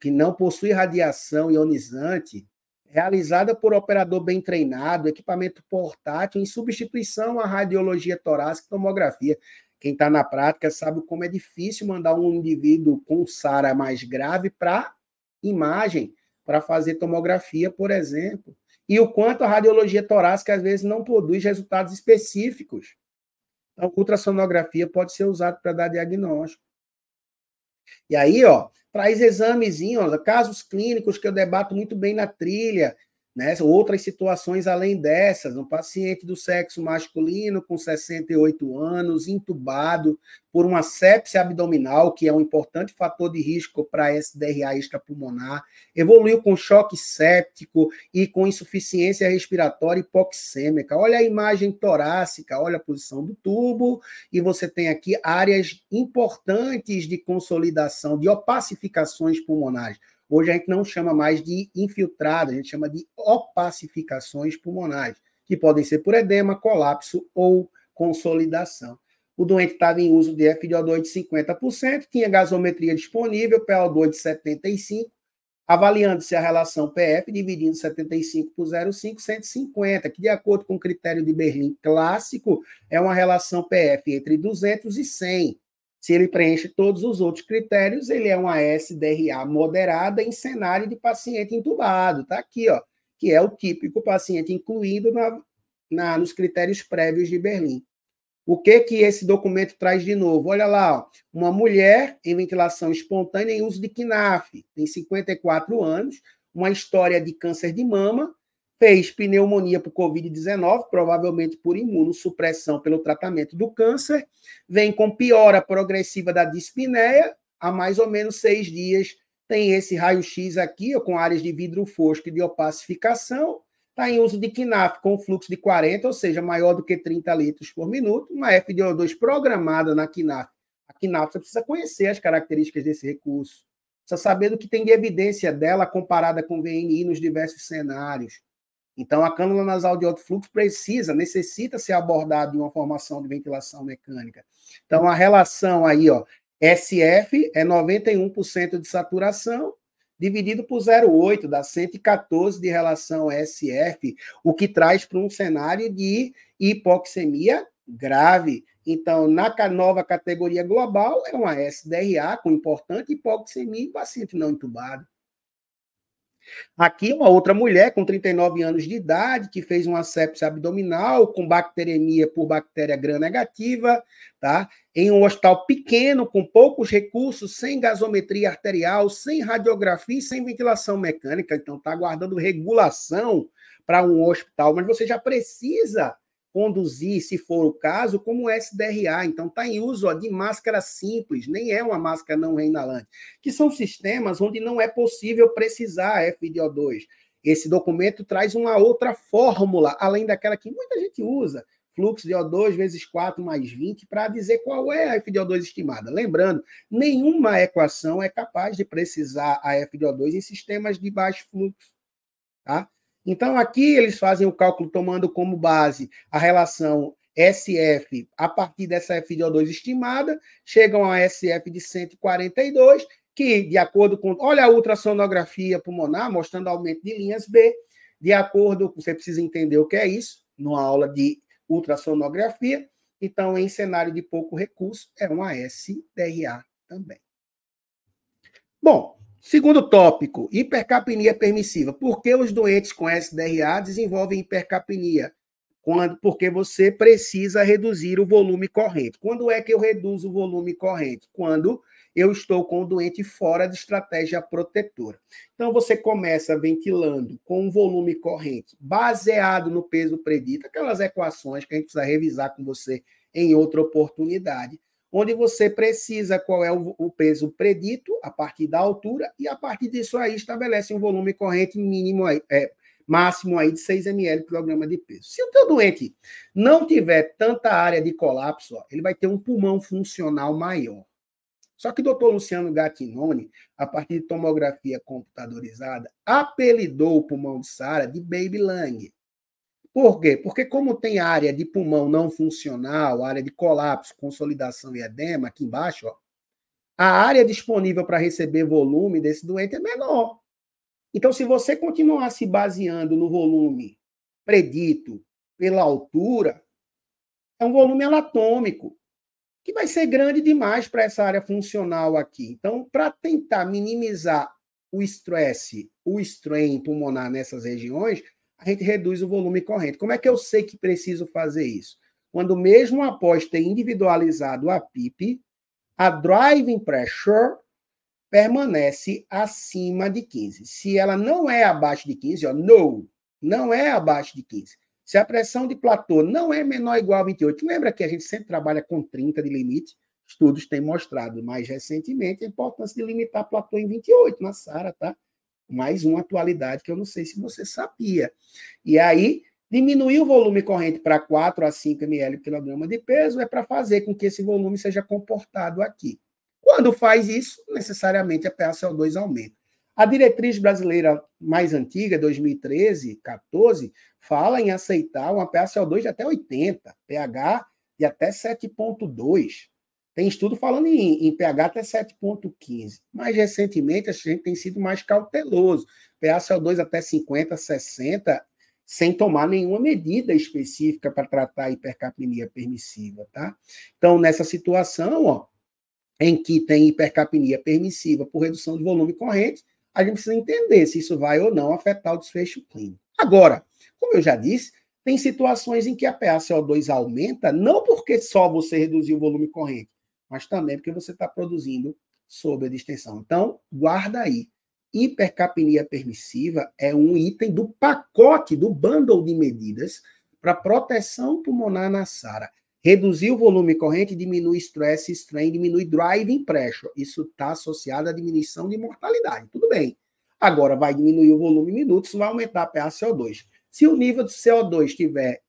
que não possui radiação ionizante, realizada por operador bem treinado, equipamento portátil, em substituição à radiologia torácica e tomografia. Quem está na prática sabe como é difícil mandar um indivíduo com SARA mais grave para imagem, para fazer tomografia, por exemplo. E o quanto a radiologia torácica, às vezes, não produz resultados específicos. Então, ultrassonografia pode ser usada para dar diagnóstico. E aí, ó, traz examezinhos, casos clínicos que eu debato muito bem na trilha, né? Outras situações além dessas, um paciente do sexo masculino com 68 anos, intubado por uma sepse abdominal, que é um importante fator de risco para SDRA extrapulmonar, evoluiu com choque séptico e com insuficiência respiratória hipoxêmica. Olha a imagem torácica, olha a posição do tubo, e você tem aqui áreas importantes de consolidação, de opacificações pulmonares. Hoje a gente não chama mais de infiltrado, a gente chama de opacificações pulmonares, que podem ser por edema, colapso ou consolidação. O doente estava em uso de FDO2 de 50%, tinha gasometria disponível, PO2 de 75%, avaliando-se a relação PF, dividindo 75 por 0,5, 150, que de acordo com o critério de Berlim clássico, é uma relação PF entre 200 e 100. Se ele preenche todos os outros critérios, ele é uma SDRA moderada em cenário de paciente entubado, tá aqui, ó, que é o típico paciente incluído na, na, nos critérios prévios de Berlim. O que que esse documento traz de novo? Olha lá, ó, uma mulher em ventilação espontânea em uso de KNAF, tem 54 anos, uma história de câncer de mama, fez pneumonia por Covid-19, provavelmente por imunossupressão pelo tratamento do câncer, vem com piora progressiva da dispneia, há mais ou menos seis dias tem esse raio-x aqui, com áreas de vidro fosco e de opacificação, está em uso de KNAF com fluxo de 40, ou seja, maior do que 30 litros por minuto, uma FDO2 programada na KNAF. A KNAF você precisa conhecer as características desse recurso, precisa saber do que tem de evidência dela comparada com VNI nos diversos cenários. Então, a cânula nasal de alto fluxo precisa, necessita ser abordada em uma formação de ventilação mecânica. Então, a relação aí, ó, SF é 91% de saturação, dividido por 0,8, dá 114 de relação SF, o que traz para um cenário de hipoxemia grave. Então, na nova categoria global, é uma SDRA com importante hipoxemia em paciente não entubado. Aqui, uma outra mulher com 39 anos de idade, que fez uma sepse abdominal com bacteremia por bactéria gram negativa, tá? em um hospital pequeno, com poucos recursos, sem gasometria arterial, sem radiografia e sem ventilação mecânica. Então, está aguardando regulação para um hospital, mas você já precisa conduzir, se for o caso, como SDRA. Então, está em uso ó, de máscara simples, nem é uma máscara não reinalante, que são sistemas onde não é possível precisar FIDO2. Esse documento traz uma outra fórmula, além daquela que muita gente usa, fluxo de O2 vezes 4 mais 20, para dizer qual é a FDO2 estimada. Lembrando, nenhuma equação é capaz de precisar a FDO2 em sistemas de baixo fluxo. Tá? Então, aqui eles fazem o cálculo tomando como base a relação SF a partir dessa FDO2 estimada, chegam a SF de 142, que, de acordo com. Olha a ultrassonografia pulmonar mostrando aumento de linhas B, de acordo com. Você precisa entender o que é isso, numa aula de ultrassonografia. Então, em cenário de pouco recurso, é um SDRA também. Bom, Segundo tópico, hipercapnia é permissiva. Por que os doentes com SDRA desenvolvem hipercapnia? Quando, porque você precisa reduzir o volume corrente. Quando é que eu reduzo o volume corrente? Quando eu estou com o doente fora de estratégia protetora. Então, você começa ventilando com o volume corrente baseado no peso predito, aquelas equações que a gente precisa revisar com você em outra oportunidade onde você precisa qual é o, o peso predito a partir da altura e a partir disso aí estabelece um volume corrente mínimo aí, é, máximo aí de 6 ml por grama de peso. Se o teu doente não tiver tanta área de colapso, ó, ele vai ter um pulmão funcional maior. Só que o doutor Luciano Gattinone, a partir de tomografia computadorizada, apelidou o pulmão de Sara de Baby Lang. Por quê? Porque como tem área de pulmão não funcional, área de colapso, consolidação e edema aqui embaixo, ó, a área disponível para receber volume desse doente é menor. Então, se você continuar se baseando no volume predito pela altura, é um volume anatômico que vai ser grande demais para essa área funcional aqui. Então, para tentar minimizar o estresse, o strain pulmonar nessas regiões, a gente reduz o volume corrente. Como é que eu sei que preciso fazer isso? Quando mesmo após ter individualizado a PIP, a driving pressure permanece acima de 15. Se ela não é abaixo de 15, ó, no, não é abaixo de 15. Se a pressão de platô não é menor ou igual a 28, lembra que a gente sempre trabalha com 30 de limite? Estudos têm mostrado mais recentemente a importância de limitar platô em 28 na SARA, tá? Mais uma atualidade que eu não sei se você sabia. E aí, diminuir o volume corrente para 4 a 5 ml por quilograma de peso é para fazer com que esse volume seja comportado aqui. Quando faz isso, necessariamente a PaCO2 aumenta. A diretriz brasileira mais antiga, 2013, 14, fala em aceitar uma PaCO2 de até 80, pH de até 7,2. Tem estudo falando em, em pH até 7,15. Mais recentemente, a gente tem sido mais cauteloso. PaCO2 até 50, 60, sem tomar nenhuma medida específica para tratar a hipercapnia permissiva, tá? Então, nessa situação, ó, em que tem hipercapnia permissiva por redução de volume corrente, a gente precisa entender se isso vai ou não afetar o desfecho clínico. Agora, como eu já disse, tem situações em que a PaCO2 aumenta, não porque só você reduziu o volume corrente, mas também porque você está produzindo sob a distensão. Então, guarda aí. Hipercapnia permissiva é um item do pacote, do bundle de medidas para proteção pulmonar na SARA. Reduzir o volume corrente diminui stress, strain, diminui driving pressure. Isso está associado à diminuição de mortalidade. Tudo bem. Agora vai diminuir o volume em minutos, vai aumentar a PaCO2. Se o nível de CO2 estiver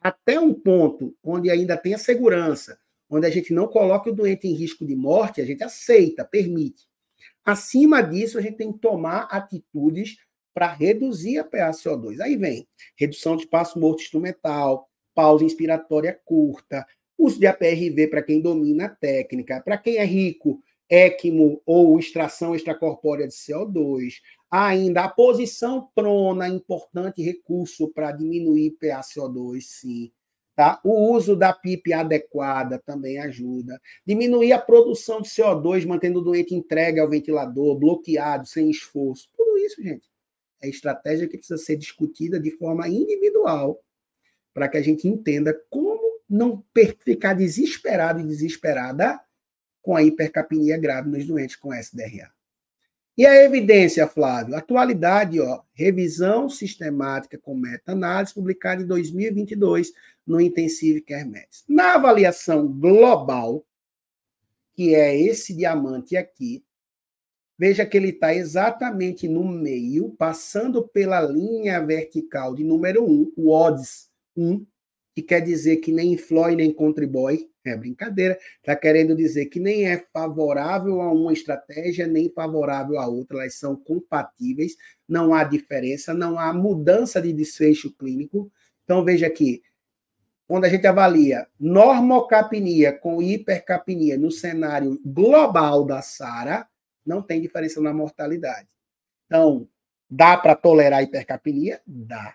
até um ponto onde ainda tem a segurança, onde a gente não coloca o doente em risco de morte, a gente aceita, permite. Acima disso, a gente tem que tomar atitudes para reduzir a PaCO2. Aí vem redução de espaço morto instrumental, pausa inspiratória curta, uso de APRV para quem domina a técnica, para quem é rico, ECMO ou extração extracorpórea de CO2. Ainda a posição prona, é importante recurso para diminuir PaCO2, sim. Tá? O uso da PIP adequada também ajuda. Diminuir a produção de CO2, mantendo o doente entregue ao ventilador, bloqueado, sem esforço. Tudo isso, gente, é estratégia que precisa ser discutida de forma individual para que a gente entenda como não ficar desesperado e desesperada com a hipercapnia grave nos doentes com SDRA. E a evidência, Flávio? Atualidade, ó, revisão sistemática com meta-análise, publicada em 2022 no Intensive Care Medicine. Na avaliação global, que é esse diamante aqui, veja que ele está exatamente no meio, passando pela linha vertical de número 1, o odds 1, que quer dizer que nem influi nem contribui, é brincadeira, está querendo dizer que nem é favorável a uma estratégia, nem favorável a outra, elas são compatíveis, não há diferença, não há mudança de desfecho clínico. Então, veja aqui, quando a gente avalia normocapnia com hipercapnia no cenário global da SARA, não tem diferença na mortalidade. Então, dá para tolerar hipercapnia? Dá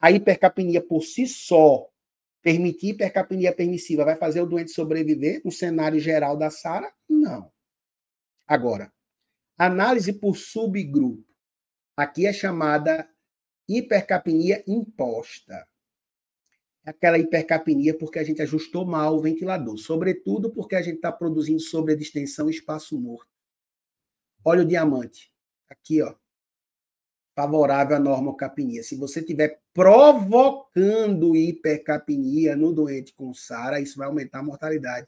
a hipercapnia por si só, permitir hipercapnia permissiva, vai fazer o doente sobreviver no cenário geral da SARA? Não. Agora, análise por subgrupo. Aqui é chamada hipercapnia imposta. É aquela hipercapnia porque a gente ajustou mal o ventilador, sobretudo porque a gente está produzindo sobredistensão e espaço morto. Olha o diamante. Aqui, ó favorável à capnia. Se você tiver provocando hipercapnia no doente com SARA, isso vai aumentar a mortalidade.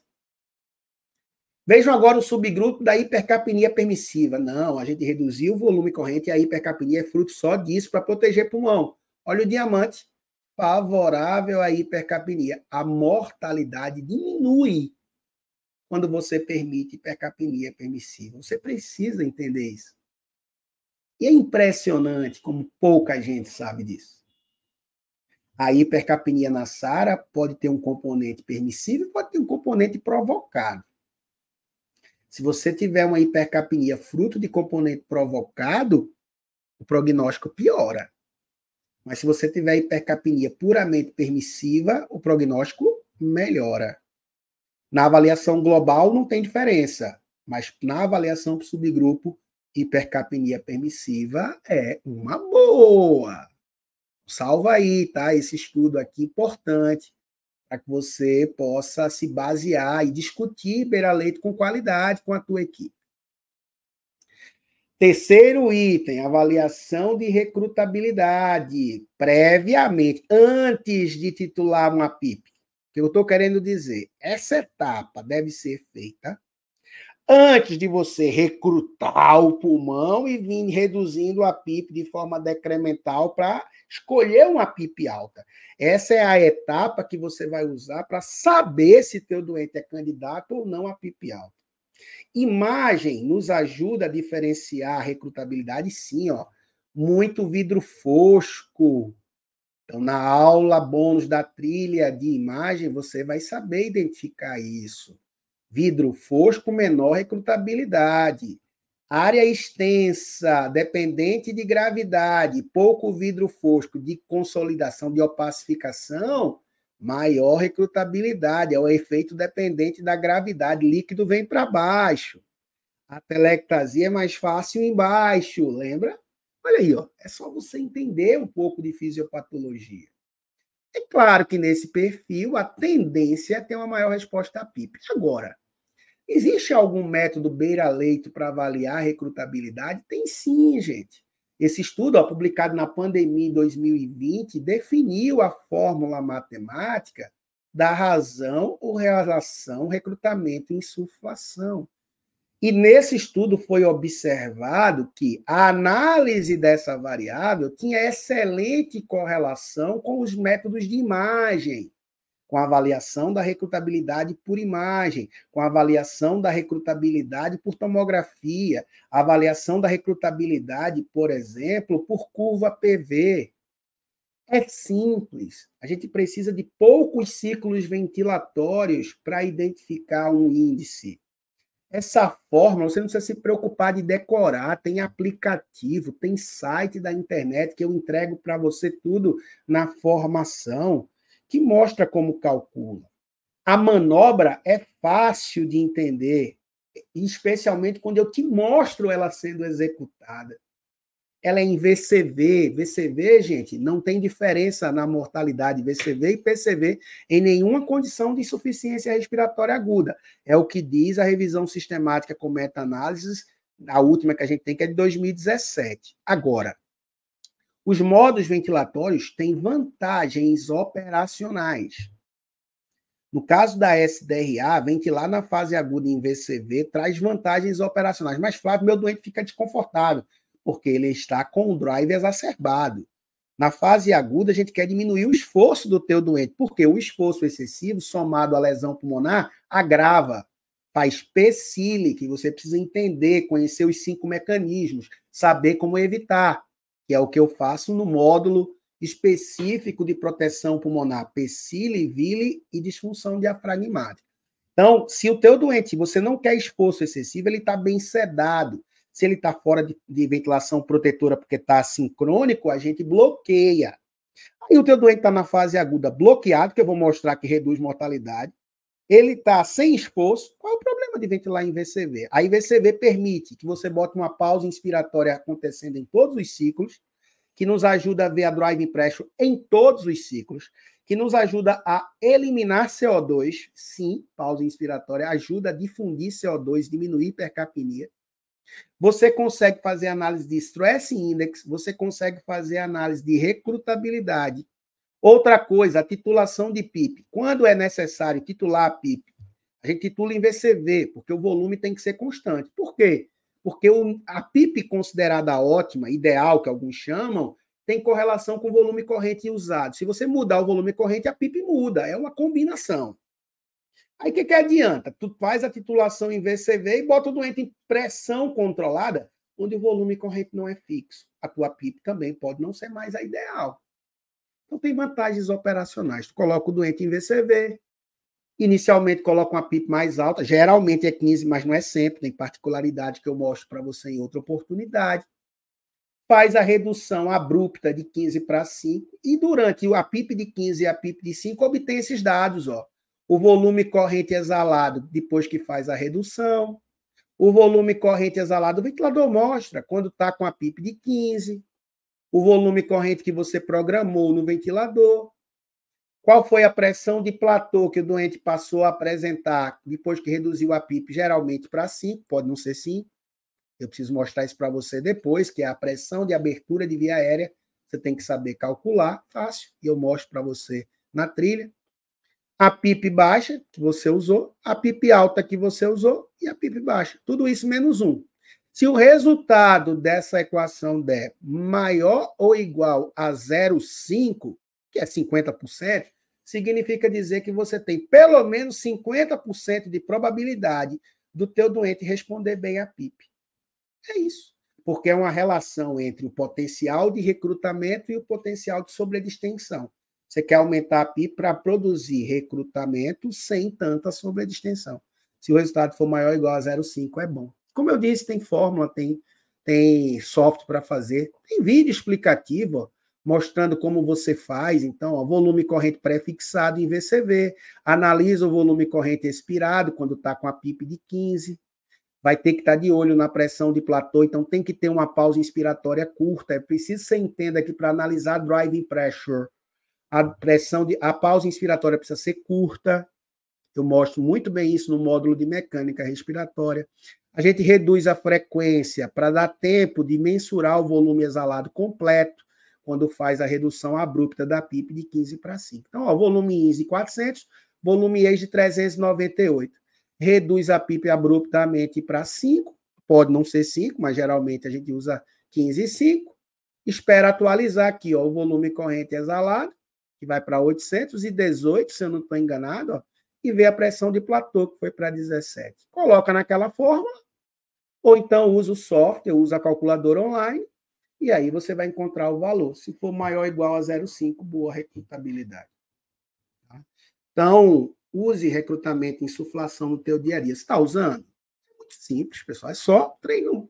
Vejam agora o subgrupo da hipercapnia permissiva. Não, a gente reduziu o volume corrente e a hipercapnia é fruto só disso para proteger pulmão. Olha o diamante favorável à hipercapnia. A mortalidade diminui quando você permite hipercapnia permissiva. Você precisa entender isso. E é impressionante como pouca gente sabe disso. A hipercapnia na SARA pode ter um componente permissivo, pode ter um componente provocado. Se você tiver uma hipercapnia fruto de componente provocado, o prognóstico piora. Mas se você tiver hipercapnia puramente permissiva, o prognóstico melhora. Na avaliação global não tem diferença, mas na avaliação para subgrupo, hipercapnia permissiva é uma boa salva aí, tá? Esse estudo aqui importante para que você possa se basear e discutir beira leito com qualidade com a tua equipe. Terceiro item, avaliação de recrutabilidade previamente, antes de titular uma PIP. O que eu estou querendo dizer? Essa etapa deve ser feita antes de você recrutar o pulmão e vir reduzindo a PIP de forma decremental para escolher uma PIP alta. Essa é a etapa que você vai usar para saber se teu doente é candidato ou não a PIP alta. Imagem nos ajuda a diferenciar a recrutabilidade, sim, ó. Muito vidro fosco. Então, na aula bônus da trilha de imagem, você vai saber identificar isso. Vidro fosco, menor recrutabilidade. Área extensa, dependente de gravidade, pouco vidro fosco de consolidação, de opacificação, maior recrutabilidade. É o efeito dependente da gravidade. Líquido vem para baixo. A telectasia é mais fácil embaixo, lembra? Olha aí, ó, é só você entender um pouco de fisiopatologia. É claro que nesse perfil a tendência é ter uma maior resposta à PIP. Agora, Existe algum método beira-leito para avaliar a recrutabilidade? Tem sim, gente. Esse estudo, ó, publicado na pandemia em 2020, definiu a fórmula matemática da razão ou relação recrutamento e insuflação. E nesse estudo foi observado que a análise dessa variável tinha excelente correlação com os métodos de imagem com a avaliação da recrutabilidade por imagem, com a avaliação da recrutabilidade por tomografia, avaliação da recrutabilidade, por exemplo, por curva PV. É simples. A gente precisa de poucos ciclos ventilatórios para identificar um índice. Essa fórmula, você não precisa se preocupar de decorar, tem aplicativo, tem site da internet que eu entrego para você tudo na formação que mostra como calcula. A manobra é fácil de entender, especialmente quando eu te mostro ela sendo executada. Ela é em VCV. VCV, gente, não tem diferença na mortalidade VCV e PCV em nenhuma condição de insuficiência respiratória aguda. É o que diz a revisão sistemática com meta-análises, a última que a gente tem, que é de 2017. Agora, os modos ventilatórios têm vantagens operacionais. No caso da SDRA, ventilar na fase aguda em VCV traz vantagens operacionais. Mas, Flávio, meu doente fica desconfortável, porque ele está com o drive exacerbado. Na fase aguda, a gente quer diminuir o esforço do teu doente, porque o esforço excessivo, somado à lesão pulmonar, agrava. Faz PCILI, que você precisa entender, conhecer os cinco mecanismos, saber como evitar que é o que eu faço no módulo específico de proteção pulmonar, PCILI, VILI e disfunção diafragmática. Então, se o teu doente, você não quer esforço excessivo, ele está bem sedado. Se ele está fora de, de, ventilação protetora porque está sincrônico, assim, a gente bloqueia. Aí o teu doente está na fase aguda bloqueado, que eu vou mostrar que reduz mortalidade ele está sem esforço, qual é o problema de ventilar em VCV? A IVCV permite que você bote uma pausa inspiratória acontecendo em todos os ciclos, que nos ajuda a ver a drive pressure em todos os ciclos, que nos ajuda a eliminar CO2, sim, pausa inspiratória ajuda a difundir CO2, diminuir hipercapnia. Você consegue fazer análise de stress index, você consegue fazer análise de recrutabilidade, Outra coisa, a titulação de PIP. Quando é necessário titular a PIP? A gente titula em VCV, porque o volume tem que ser constante. Por quê? Porque o, a PIP considerada ótima, ideal, que alguns chamam, tem correlação com o volume corrente usado. Se você mudar o volume corrente, a PIP muda. É uma combinação. Aí o que, que adianta? Tu faz a titulação em VCV e bota o doente em pressão controlada, onde o volume corrente não é fixo. A tua PIP também pode não ser mais a ideal. Então, tem vantagens operacionais. Tu coloca o doente em VCV, inicialmente coloca uma PIP mais alta, geralmente é 15, mas não é sempre, tem particularidade que eu mostro para você em outra oportunidade. Faz a redução abrupta de 15 para 5, e durante a PIP de 15 e a PIP de 5, obtém esses dados, ó. O volume corrente exalado depois que faz a redução, o volume corrente exalado, o ventilador mostra quando está com a PIP de 15, o volume corrente que você programou no ventilador, qual foi a pressão de platô que o doente passou a apresentar depois que reduziu a PIP, geralmente para 5, pode não ser 5. Eu preciso mostrar isso para você depois, que é a pressão de abertura de via aérea, você tem que saber calcular, fácil, e eu mostro para você na trilha. A PIP baixa que você usou, a PIP alta que você usou e a PIP baixa. Tudo isso menos um. Se o resultado dessa equação der maior ou igual a 0,5, que é 50%, significa dizer que você tem pelo menos 50% de probabilidade do teu doente responder bem à PIP. É isso. Porque é uma relação entre o potencial de recrutamento e o potencial de sobredistensão. Você quer aumentar a PIP para produzir recrutamento sem tanta sobredistensão. Se o resultado for maior ou igual a 0,5, é bom. Como eu disse, tem fórmula, tem, tem software para fazer, tem vídeo explicativo mostrando como você faz. Então, ó, volume corrente pré-fixado em VCV, analisa o volume corrente expirado quando está com a PIP de 15, vai ter que estar tá de olho na pressão de platô, então tem que ter uma pausa inspiratória curta. É preciso que você entenda que para analisar driving pressure, a pressão de a pausa inspiratória precisa ser curta. Eu mostro muito bem isso no módulo de mecânica respiratória. A gente reduz a frequência para dar tempo de mensurar o volume exalado completo quando faz a redução abrupta da PIB de 15 para 5. Então, ó, volume INS de 400, volume ex de 398. Reduz a PIB abruptamente para 5, pode não ser 5, mas geralmente a gente usa 15 e 5. Espera atualizar aqui ó, o volume corrente exalado, que vai para 818, se eu não estou enganado, ó, e vê a pressão de platô, que foi para 17. Coloca naquela forma, ou então usa o software, usa a calculadora online, e aí você vai encontrar o valor. Se for maior ou igual a 0,5, boa recrutabilidade. Tá? Então, use recrutamento e insuflação no teu dia a dia. Você está usando? É muito simples, pessoal. É só treino.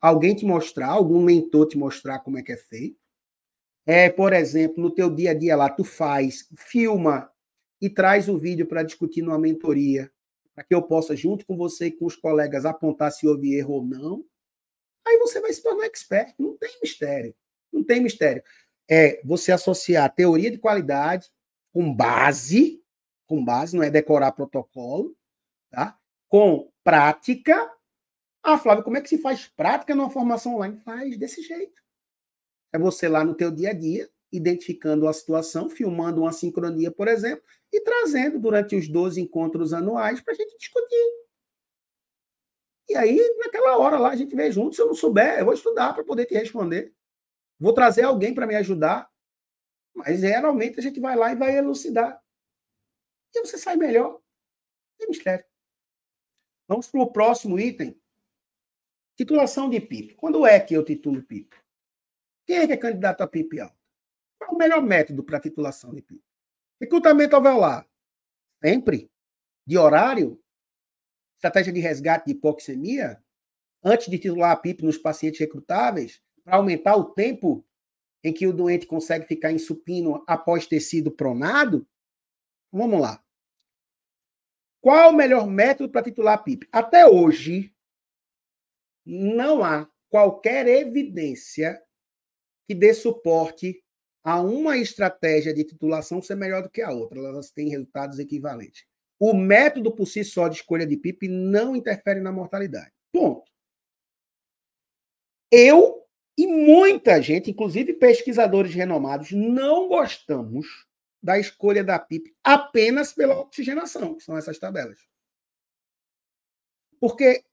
Alguém te mostrar, algum mentor te mostrar como é que é feito. É, por exemplo, no teu dia a dia lá, tu faz, filma e traz o vídeo para discutir numa mentoria, para que eu possa, junto com você e com os colegas, apontar se houve erro ou não, aí você vai se tornar expert. Não tem mistério. Não tem mistério. É você associar teoria de qualidade com base, com base, não é decorar protocolo, tá? Com prática. Ah, Flávio, como é que se faz prática numa formação online? Faz desse jeito. É você lá no teu dia a dia identificando a situação, filmando uma sincronia, por exemplo, e trazendo durante os 12 encontros anuais para a gente discutir. E aí, naquela hora lá, a gente vê junto. Se eu não souber, eu vou estudar para poder te responder. Vou trazer alguém para me ajudar. Mas geralmente a gente vai lá e vai elucidar. E você sai melhor. Tem mistério. Vamos para o próximo item. Titulação de PIP. Quando é que eu titulo PIP? Quem é que é candidato a PIP? Qual é o melhor método para titulação, de PIP? Recrutamento alveolar. Sempre. De horário. Estratégia de resgate de hipoxemia. Antes de titular a PIP nos pacientes recrutáveis, para aumentar o tempo em que o doente consegue ficar em supino após ter sido pronado? Vamos lá. Qual o melhor método para titular a PIP? Até hoje, não há qualquer evidência que dê suporte a uma estratégia de titulação ser melhor do que a outra, elas têm resultados equivalentes. O método por si só de escolha de PIP não interfere na mortalidade. Ponto. Eu e muita gente, inclusive pesquisadores renomados, não gostamos da escolha da PIP apenas pela oxigenação, que são essas tabelas. Porque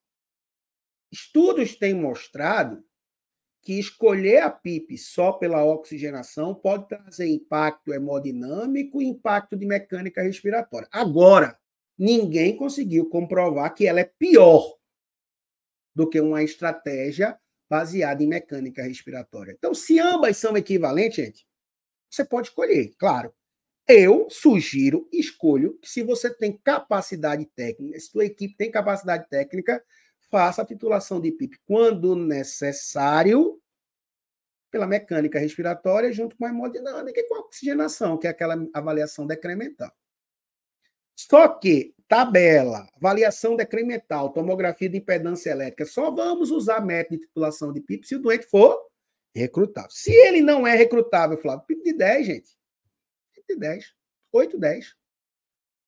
estudos têm mostrado que escolher a PIP só pela oxigenação pode trazer impacto hemodinâmico e impacto de mecânica respiratória. Agora, ninguém conseguiu comprovar que ela é pior do que uma estratégia baseada em mecânica respiratória. Então, se ambas são equivalentes, gente, você pode escolher, claro. Eu sugiro, escolho, que se você tem capacidade técnica, se sua equipe tem capacidade técnica, faça a titulação de PIP quando necessário, pela mecânica respiratória, junto com a hemodinâmica e com a oxigenação, que é aquela avaliação decremental. Só que tabela, avaliação decremental, tomografia de impedância elétrica, só vamos usar método de titulação de PIP se o doente for recrutável. Se ele não é recrutável, Flávio, PIP de 10, gente. PIP de 10. 8, 10.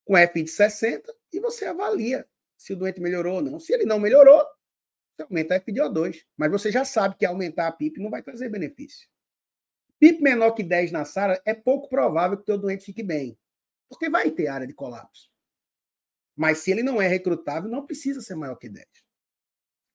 Com F de 60 e você avalia se o doente melhorou ou não. Se ele não melhorou, você aumenta a fdo 2 Mas você já sabe que aumentar a PIP não vai trazer benefício. PIP menor que 10 na sala, é pouco provável que o teu doente fique bem. Porque vai ter área de colapso. Mas se ele não é recrutável, não precisa ser maior que 10.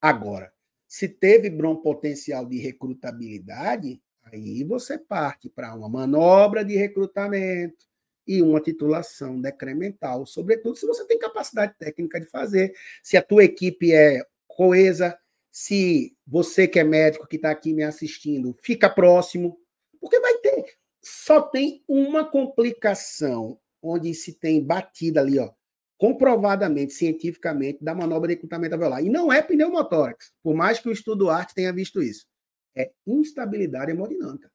Agora, se teve bron potencial de recrutabilidade, aí você parte para uma manobra de recrutamento, e uma titulação decremental, sobretudo se você tem capacidade técnica de fazer, se a tua equipe é coesa, se você que é médico que está aqui me assistindo fica próximo, porque vai ter. Só tem uma complicação onde se tem batida ali, ó, comprovadamente, cientificamente, da manobra de recrutamento alveolar. E não é pneumotórax, por mais que o estudo arte tenha visto isso. É instabilidade hemodinâmica.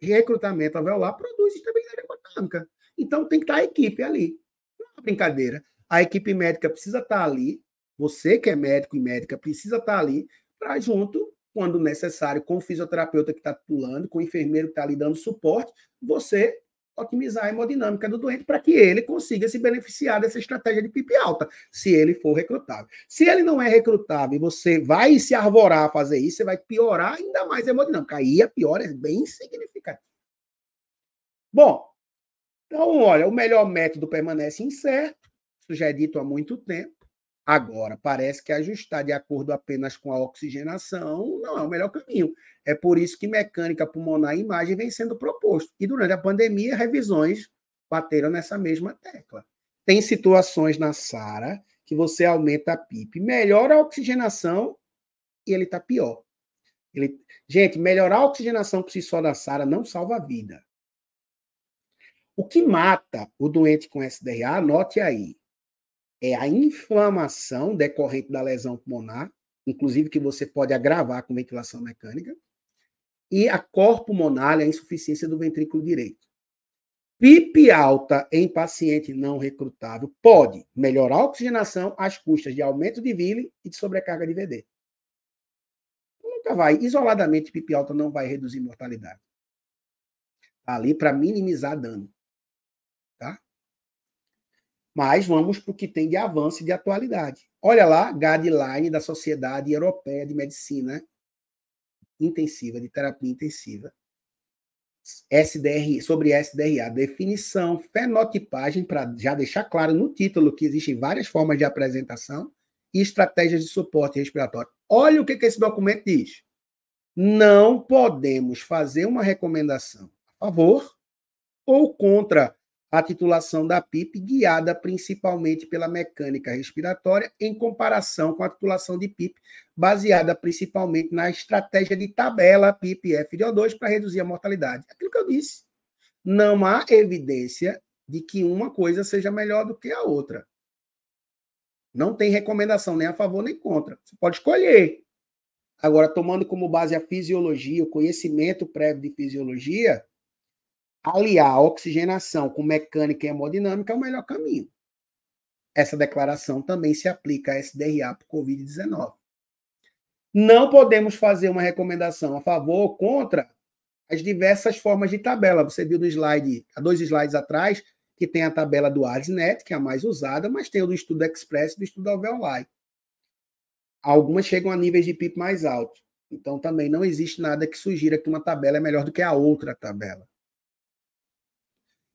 Recrutamento alveolar produz instabilidade hemodinâmica. Então tem que estar a equipe ali. Não é uma brincadeira. A equipe médica precisa estar ali, você que é médico e médica precisa estar ali para junto, quando necessário, com o fisioterapeuta que está pulando, com o enfermeiro que está ali dando suporte, você otimizar a hemodinâmica do doente para que ele consiga se beneficiar dessa estratégia de PIP alta, se ele for recrutável. Se ele não é recrutável e você vai se arvorar a fazer isso, você vai piorar ainda mais a hemodinâmica. Aí a piora é bem significativa. Bom, então, olha, o melhor método permanece incerto, isso já é dito há muito tempo. Agora, parece que ajustar de acordo apenas com a oxigenação não é o melhor caminho. É por isso que mecânica pulmonar e imagem vem sendo proposto. E durante a pandemia, revisões bateram nessa mesma tecla. Tem situações na SARA que você aumenta a PIP, melhora a oxigenação e ele está pior. Ele... Gente, melhorar a oxigenação por si só da SARA não salva a vida. O que mata o doente com SDRA, anote aí, é a inflamação decorrente da lesão pulmonar, inclusive que você pode agravar com ventilação mecânica, e a corpulmonar, a insuficiência do ventrículo direito. PIP alta em paciente não recrutável pode melhorar a oxigenação às custas de aumento de VILE e de sobrecarga de VD. Nunca vai. Isoladamente, PIP alta não vai reduzir mortalidade. Tá ali para minimizar dano. Mas vamos para o que tem de avanço e de atualidade. Olha lá, guideline da Sociedade Europeia de Medicina Intensiva, de Terapia Intensiva. SDR, sobre SDRA, definição, fenotipagem, para já deixar claro no título que existem várias formas de apresentação e estratégias de suporte respiratório. Olha o que, que esse documento diz. Não podemos fazer uma recomendação a favor ou contra a titulação da PIP, guiada principalmente pela mecânica respiratória, em comparação com a titulação de PIP, baseada principalmente na estratégia de tabela PIP-FDO2 para reduzir a mortalidade. Aquilo que eu disse. Não há evidência de que uma coisa seja melhor do que a outra. Não tem recomendação nem a favor nem contra. Você pode escolher. Agora, tomando como base a fisiologia, o conhecimento prévio de fisiologia, aliar a oxigenação com mecânica e hemodinâmica é o melhor caminho. Essa declaração também se aplica a SDRA para o Covid-19. Não podemos fazer uma recomendação a favor ou contra as diversas formas de tabela. Você viu no slide, há dois slides atrás, que tem a tabela do ARSNet, que é a mais usada, mas tem o do Estudo Express e do Estudo Alveoli. Algumas chegam a níveis de PIP mais altos. Então, também não existe nada que sugira que uma tabela é melhor do que a outra tabela.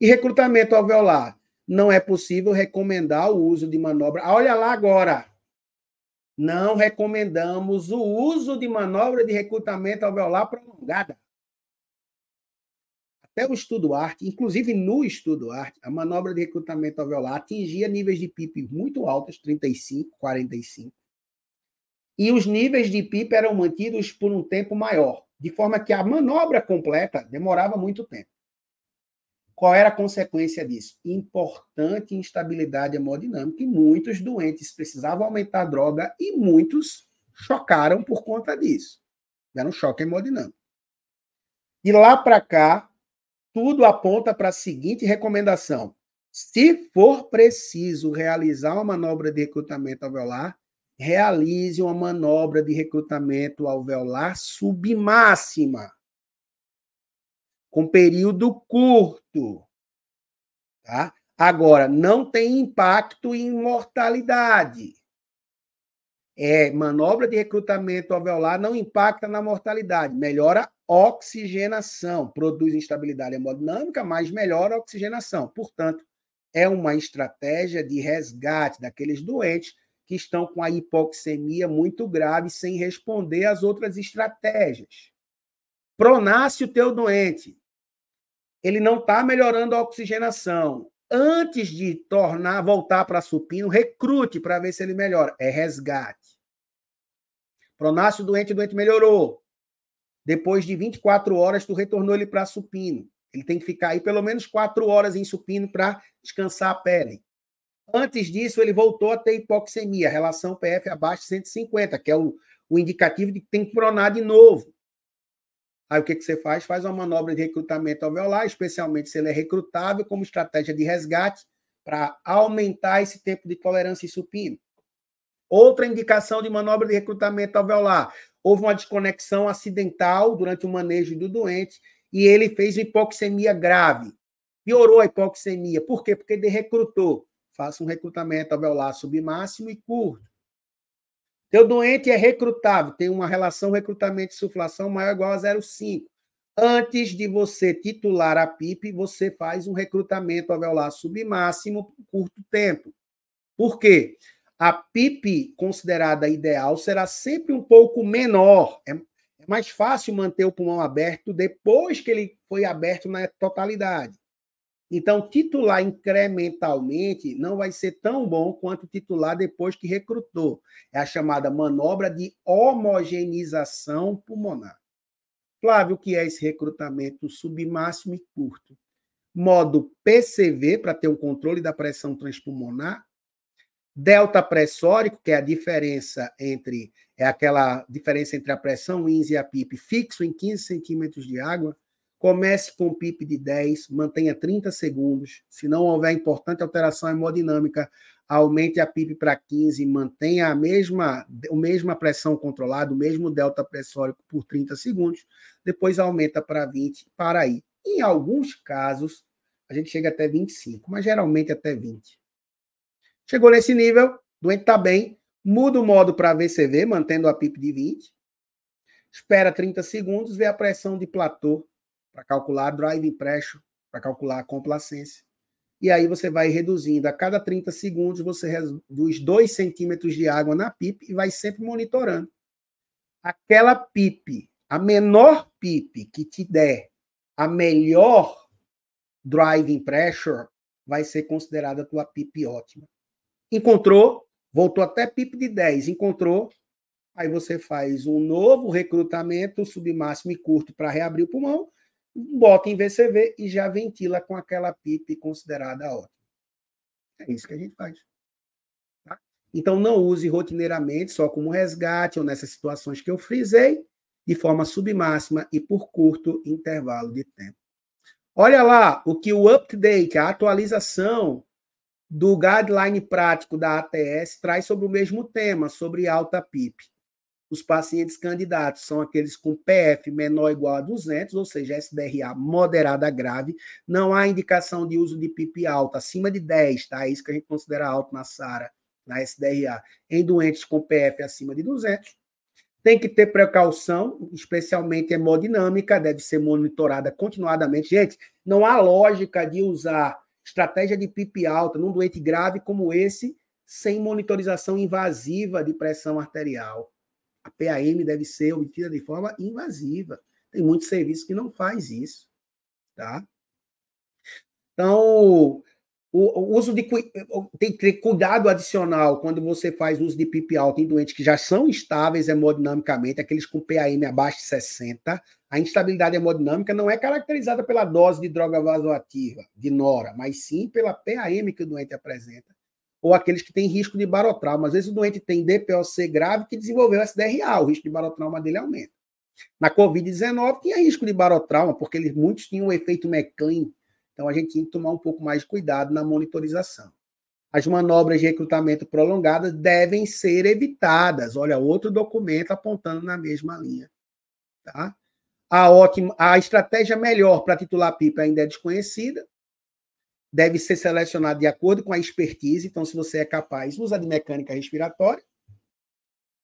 E recrutamento alveolar. Não é possível recomendar o uso de manobra. Ah, olha lá agora. Não recomendamos o uso de manobra de recrutamento alveolar prolongada. Até o estudo arte, inclusive no estudo arte, a manobra de recrutamento alveolar atingia níveis de pip muito altos, 35, 45. E os níveis de pip eram mantidos por um tempo maior, de forma que a manobra completa demorava muito tempo. Qual era a consequência disso? Importante instabilidade hemodinâmica, e muitos doentes precisavam aumentar a droga e muitos chocaram por conta disso. Deram um choque hemodinâmico. E lá para cá, tudo aponta para a seguinte recomendação: se for preciso realizar uma manobra de recrutamento alveolar, realize uma manobra de recrutamento alveolar submáxima com período curto. Tá? Agora, não tem impacto em mortalidade. É, manobra de recrutamento alveolar não impacta na mortalidade, melhora oxigenação, produz instabilidade hemodinâmica, mas melhora a oxigenação. Portanto, é uma estratégia de resgate daqueles doentes que estão com a hipoxemia muito grave sem responder às outras estratégias. o teu doente, ele não está melhorando a oxigenação. Antes de tornar, voltar para supino, recrute para ver se ele melhora. É resgate. Pronácio doente, doente melhorou. Depois de 24 horas, tu retornou ele para supino. Ele tem que ficar aí pelo menos 4 horas em supino para descansar a pele. Antes disso, ele voltou a ter hipoxemia, relação PF abaixo de 150, que é o, o indicativo de que tem que pronar de novo. Aí o que, que você faz? Faz uma manobra de recrutamento alveolar, especialmente se ele é recrutável, como estratégia de resgate, para aumentar esse tempo de tolerância e supino. Outra indicação de manobra de recrutamento alveolar. Houve uma desconexão acidental durante o manejo do doente e ele fez hipoxemia grave. Piorou a hipoxemia. Por quê? Porque ele recrutou. Faça um recrutamento alveolar submáximo e curto. Teu doente é recrutável, tem uma relação recrutamento e insuflação maior ou igual a 0,5. Antes de você titular a PIP, você faz um recrutamento alveolar submáximo por curto tempo. Por quê? A PIP considerada ideal será sempre um pouco menor. É, é mais fácil manter o pulmão aberto depois que ele foi aberto na totalidade. Então, titular incrementalmente não vai ser tão bom quanto titular depois que recrutou. É a chamada manobra de homogeneização pulmonar. Flávio, o que é esse recrutamento submáximo e curto? Modo PCV, para ter um controle da pressão transpulmonar. Delta pressórico, que é a diferença entre é aquela diferença entre a pressão INS e a PIP fixo em 15 centímetros de água Comece com um PIP de 10, mantenha 30 segundos. Se não houver importante alteração hemodinâmica, aumente a PIP para 15, mantenha a mesma, a mesma pressão controlada, o mesmo delta pressórico por 30 segundos, depois aumenta para 20, para aí. Em alguns casos, a gente chega até 25, mas geralmente até 20. Chegou nesse nível, doente está bem, muda o modo para VCV, mantendo a PIP de 20, espera 30 segundos, vê a pressão de platô para calcular drive pressure, para calcular complacência. E aí você vai reduzindo. A cada 30 segundos, você reduz 2 centímetros de água na PIP e vai sempre monitorando. Aquela PIP, a menor PIP que te der a melhor driving pressure, vai ser considerada a tua PIP ótima. Encontrou, voltou até PIP de 10, encontrou, aí você faz um novo recrutamento submáximo e curto para reabrir o pulmão bota em VCV e já ventila com aquela PIP considerada ótima. É isso que a gente faz. Tá? Então, não use rotineiramente só como resgate ou nessas situações que eu frisei, de forma submáxima e por curto intervalo de tempo. Olha lá o que o update, a atualização do guideline prático da ATS traz sobre o mesmo tema, sobre alta PIP. Os pacientes candidatos são aqueles com PF menor ou igual a 200, ou seja, SDRA moderada grave. Não há indicação de uso de PIP alta, acima de 10, tá? É isso que a gente considera alto na SARA, na SDRA. Em doentes com PF acima de 200. Tem que ter precaução, especialmente hemodinâmica, deve ser monitorada continuadamente. Gente, não há lógica de usar estratégia de PIP alta num doente grave como esse sem monitorização invasiva de pressão arterial. A PAM deve ser obtida de forma invasiva. Tem muitos serviços que não faz isso, tá? Então, o, uso de tem que ter cuidado adicional quando você faz uso de PIP alto em doentes que já são estáveis hemodinamicamente, aqueles com PAM abaixo de 60. A instabilidade hemodinâmica não é caracterizada pela dose de droga vasoativa, de nora, mas sim pela PAM que o doente apresenta ou aqueles que têm risco de barotrauma. Às vezes o doente tem DPOC grave que desenvolveu SDRA, o risco de barotrauma dele aumenta. Na Covid-19 tinha risco de barotrauma, porque eles, muitos tinham o efeito McLean, então a gente tinha que tomar um pouco mais de cuidado na monitorização. As manobras de recrutamento prolongadas devem ser evitadas. Olha, outro documento apontando na mesma linha. Tá? A, ótima, a estratégia melhor para titular PIP ainda é desconhecida deve ser selecionado de acordo com a expertise. Então, se você é capaz, usa de mecânica respiratória.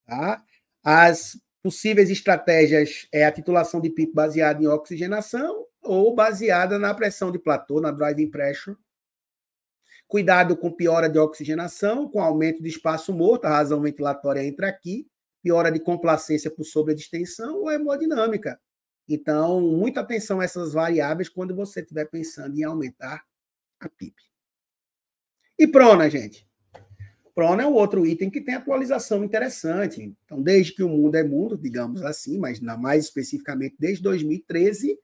Tá? As possíveis estratégias é a titulação de PIP baseada em oxigenação ou baseada na pressão de platô, na driving pressure. Cuidado com piora de oxigenação, com aumento de espaço morto, a razão ventilatória entra aqui, piora de complacência por sobredistensão ou hemodinâmica. Então, muita atenção a essas variáveis quando você estiver pensando em aumentar a PIB. E Prona, gente? Prona é um outro item que tem atualização interessante. Então, desde que o mundo é mundo, digamos assim, mas mais especificamente desde 2013,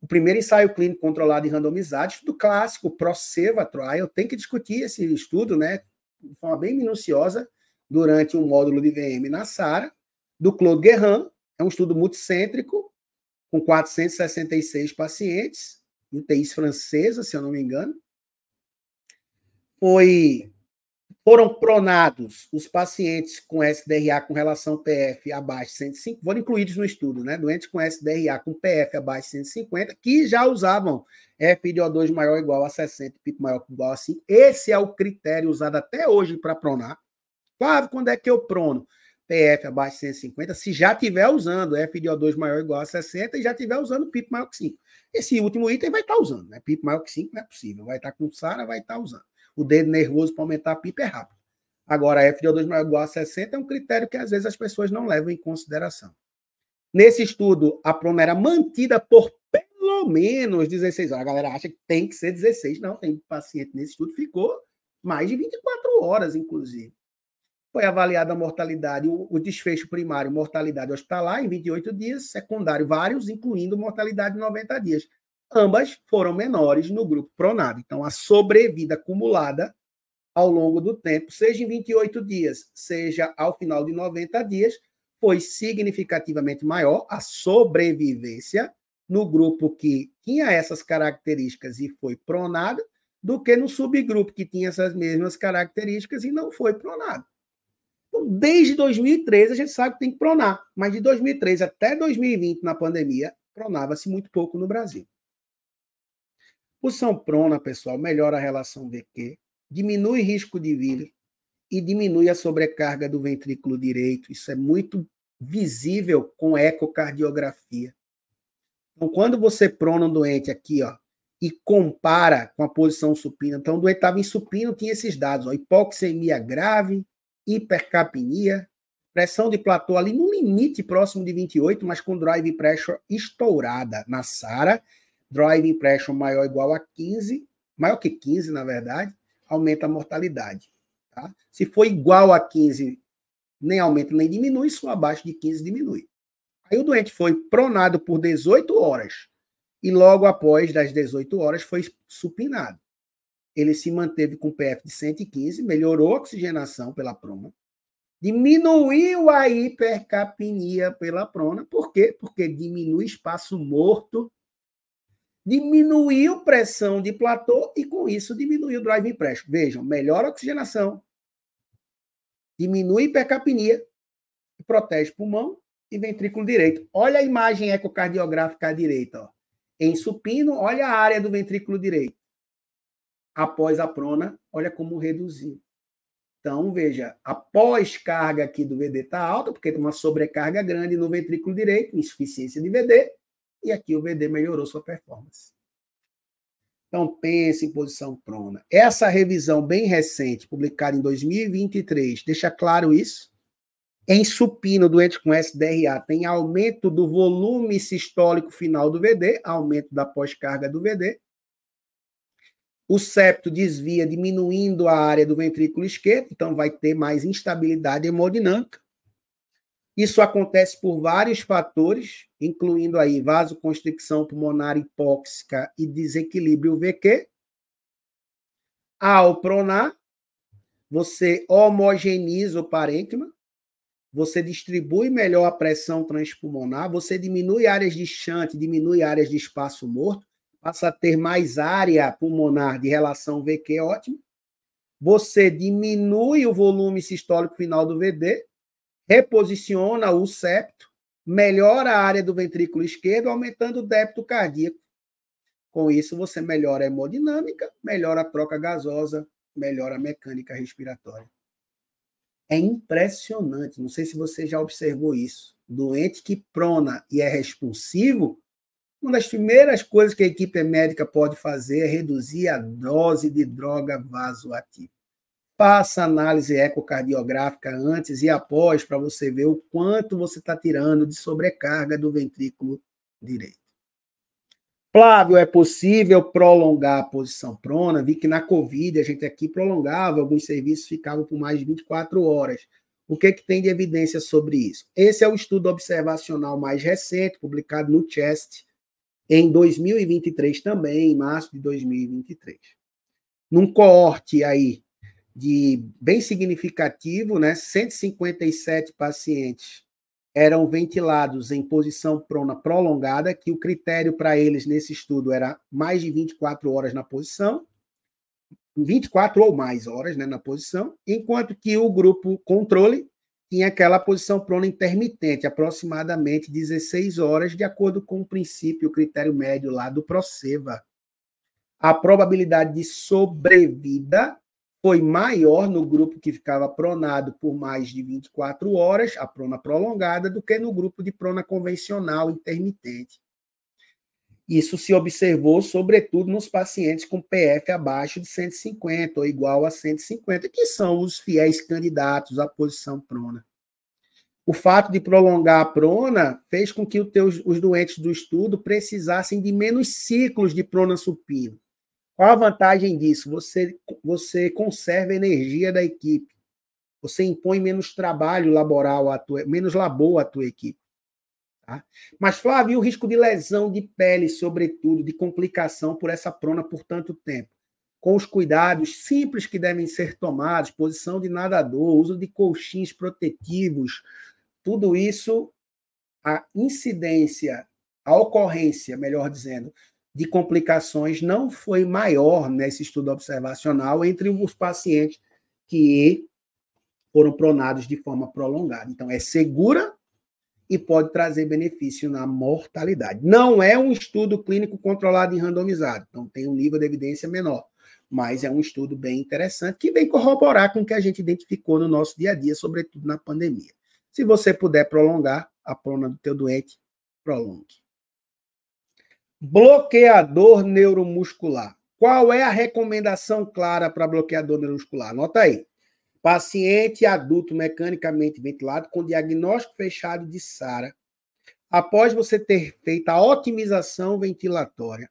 o primeiro ensaio clínico controlado e randomizado, estudo clássico, ProSeva Trial, tem que discutir esse estudo, né, de forma bem minuciosa, durante um módulo de VM na SARA, do Claude Guerrin, é um estudo multicêntrico, com 466 pacientes, UTIs francesas, se eu não me engano. Foi, foram pronados os pacientes com SDRA com relação PF abaixo de 150, foram incluídos no estudo, né? Doentes com SDRA com PF abaixo de 150, que já usavam FIDO2 maior ou igual a 60, pico maior ou igual a 5. Esse é o critério usado até hoje para pronar. Flávio, quando é que eu prono? PF abaixo de 150, se já tiver usando F de O2 maior ou igual a 60 e já tiver usando PIP maior que 5. Esse último item vai estar tá usando, né? PIP maior que 5 não é possível, vai estar tá com SARA, vai estar tá usando. O dedo nervoso para aumentar a PIP é rápido. Agora, F de O2 maior ou igual a 60 é um critério que às vezes as pessoas não levam em consideração. Nesse estudo, a prona era mantida por pelo menos 16 horas. A galera acha que tem que ser 16. Não, tem paciente nesse estudo ficou mais de 24 horas, inclusive. Foi avaliada a mortalidade, o, o desfecho primário, mortalidade hospitalar em 28 dias, secundário vários, incluindo mortalidade em 90 dias. Ambas foram menores no grupo pronado Então, a sobrevida acumulada ao longo do tempo, seja em 28 dias, seja ao final de 90 dias, foi significativamente maior a sobrevivência no grupo que tinha essas características e foi pronado, do que no subgrupo que tinha essas mesmas características e não foi pronado. Então, desde 2013, a gente sabe que tem que pronar, mas de 2013 até 2020, na pandemia, pronava-se muito pouco no Brasil. Posição prona, pessoal, melhora a relação VQ, diminui risco de vírus e diminui a sobrecarga do ventrículo direito. Isso é muito visível com ecocardiografia. Então, quando você prona um doente aqui, ó, e compara com a posição supina, então o doente estava em supino, tinha esses dados, ó, hipoxemia grave, hipercapnia, pressão de platô ali no limite próximo de 28, mas com drive pressure estourada na SARA, drive pressure maior ou igual a 15, maior que 15, na verdade, aumenta a mortalidade. Tá? Se for igual a 15, nem aumenta nem diminui, se for abaixo de 15, diminui. Aí o doente foi pronado por 18 horas e logo após das 18 horas foi supinado ele se manteve com PF de 115, melhorou a oxigenação pela prona, diminuiu a hipercapnia pela prona. Por quê? Porque diminui espaço morto, diminuiu pressão de platô e, com isso, diminuiu o drive empréstimo. Vejam, melhora a oxigenação, diminui a hipercapnia, protege pulmão e ventrículo direito. Olha a imagem ecocardiográfica à direita. Ó. Em supino, olha a área do ventrículo direito após a prona, olha como reduziu. Então, veja, a pós-carga aqui do VD está alta, porque tem uma sobrecarga grande no ventrículo direito, insuficiência de VD, e aqui o VD melhorou sua performance. Então, pense em posição prona. Essa revisão bem recente, publicada em 2023, deixa claro isso. Em supino, doente com SDRA, tem aumento do volume sistólico final do VD, aumento da pós-carga do VD, o septo desvia, diminuindo a área do ventrículo esquerdo, então vai ter mais instabilidade hemodinâmica. Isso acontece por vários fatores, incluindo aí vasoconstricção pulmonar hipóxica e desequilíbrio VQ. Ao pronar, você homogeniza o parênquima, você distribui melhor a pressão transpulmonar, você diminui áreas de chante, diminui áreas de espaço morto, passa a ter mais área pulmonar de relação VQ é ótima, você diminui o volume sistólico final do VD, reposiciona o septo, melhora a área do ventrículo esquerdo, aumentando o débito cardíaco. Com isso, você melhora a hemodinâmica, melhora a troca gasosa, melhora a mecânica respiratória. É impressionante, não sei se você já observou isso. Doente que prona e é responsivo, uma das primeiras coisas que a equipe médica pode fazer é reduzir a dose de droga vasoativa. Passa análise ecocardiográfica antes e após para você ver o quanto você está tirando de sobrecarga do ventrículo direito. Flávio, é possível prolongar a posição prona? Vi que na Covid a gente aqui prolongava, alguns serviços ficavam por mais de 24 horas. O que, é que tem de evidência sobre isso? Esse é o estudo observacional mais recente, publicado no CHEST, em 2023 também, em março de 2023. Num coorte aí de bem significativo, né, 157 pacientes eram ventilados em posição prona prolongada, que o critério para eles nesse estudo era mais de 24 horas na posição, 24 ou mais horas né, na posição, enquanto que o grupo controle tinha aquela posição prona intermitente, aproximadamente 16 horas, de acordo com o princípio, o critério médio lá do Proceva. A probabilidade de sobrevida foi maior no grupo que ficava pronado por mais de 24 horas, a prona prolongada, do que no grupo de prona convencional intermitente. Isso se observou, sobretudo, nos pacientes com PF abaixo de 150 ou igual a 150, que são os fiéis candidatos à posição prona. O fato de prolongar a prona fez com que os doentes do estudo precisassem de menos ciclos de prona supina. Qual a vantagem disso? Você, você conserva a energia da equipe. Você impõe menos trabalho laboral, à tua, menos labor à tua equipe. Tá? Mas, Flávio, e o risco de lesão de pele, sobretudo, de complicação por essa prona por tanto tempo? Com os cuidados simples que devem ser tomados, posição de nadador, uso de colchins protetivos, tudo isso, a incidência, a ocorrência, melhor dizendo, de complicações não foi maior nesse estudo observacional entre os pacientes que foram pronados de forma prolongada. Então, é segura e pode trazer benefício na mortalidade. Não é um estudo clínico controlado e randomizado, então tem um nível de evidência menor, mas é um estudo bem interessante que vem corroborar com o que a gente identificou no nosso dia a dia, sobretudo na pandemia. Se você puder prolongar a prona do teu doente, prolongue. Bloqueador neuromuscular. Qual é a recomendação clara para bloqueador neuromuscular? Anota aí. Paciente adulto mecanicamente ventilado com diagnóstico fechado de SARA. Após você ter feito a otimização ventilatória,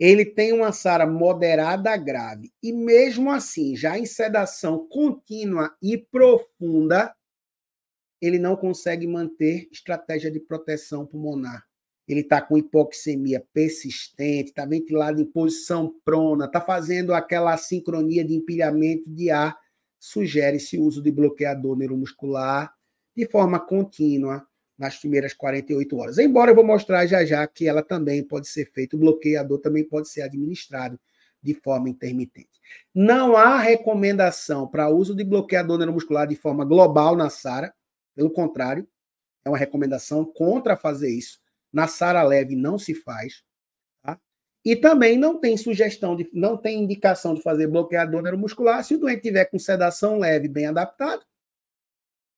ele tem uma SARA moderada grave. E mesmo assim, já em sedação contínua e profunda, ele não consegue manter estratégia de proteção pulmonar. Ele está com hipoxemia persistente, está ventilado em posição prona, está fazendo aquela sincronia de empilhamento de ar sugere-se o uso de bloqueador neuromuscular de forma contínua nas primeiras 48 horas. Embora eu vou mostrar já já que ela também pode ser feita, o bloqueador também pode ser administrado de forma intermitente. Não há recomendação para uso de bloqueador neuromuscular de forma global na SARA, pelo contrário, é uma recomendação contra fazer isso. Na SARA leve não se faz. E também não tem sugestão, de, não tem indicação de fazer bloqueador neuromuscular se o doente tiver com sedação leve, bem adaptado,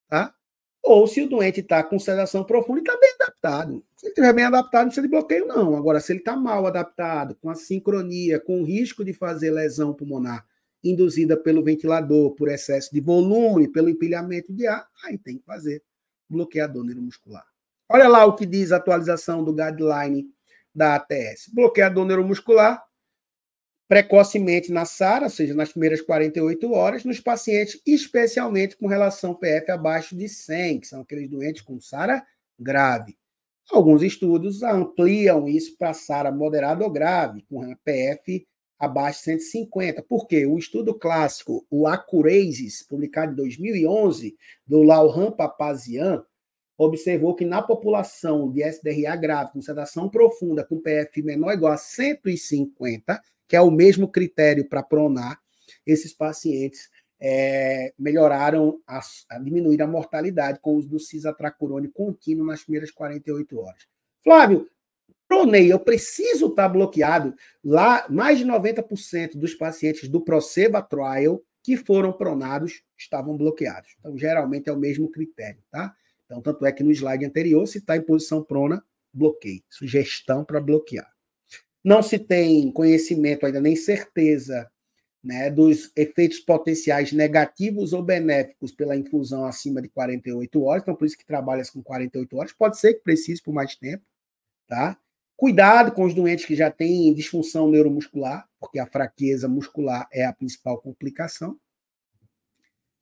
tá? Ou se o doente está com sedação profunda e está bem adaptado. Se ele estiver bem adaptado, não precisa de bloqueio, não. Agora, se ele está mal adaptado, com a sincronia, com o risco de fazer lesão pulmonar induzida pelo ventilador, por excesso de volume, pelo empilhamento de ar, aí tem que fazer bloqueador neuromuscular. Olha lá o que diz a atualização do guideline da ATS. Bloqueador neuromuscular precocemente na SARA, ou seja, nas primeiras 48 horas, nos pacientes, especialmente com relação PF abaixo de 100, que são aqueles doentes com SARA grave. Alguns estudos ampliam isso para SARA moderada ou grave, com PF abaixo de 150. Por quê? O estudo clássico, o Acurasis, publicado em 2011, do Lauren Papazian, observou que na população de SDRA grave, com sedação profunda, com PF menor ou igual a 150, que é o mesmo critério para pronar, esses pacientes é, melhoraram, a, a diminuíram a mortalidade com o uso do cisatracurone contínuo nas primeiras 48 horas. Flávio, pronei, eu preciso estar tá bloqueado. Lá, mais de 90% dos pacientes do Proceba Trial que foram pronados estavam bloqueados. Então, geralmente é o mesmo critério, tá? Então, tanto é que no slide anterior, se está em posição prona, bloqueio. Sugestão para bloquear. Não se tem conhecimento, ainda nem certeza, né, dos efeitos potenciais negativos ou benéficos pela infusão acima de 48 horas. Então, por isso que trabalha com 48 horas. Pode ser que precise por mais tempo, tá? Cuidado com os doentes que já têm disfunção neuromuscular, porque a fraqueza muscular é a principal complicação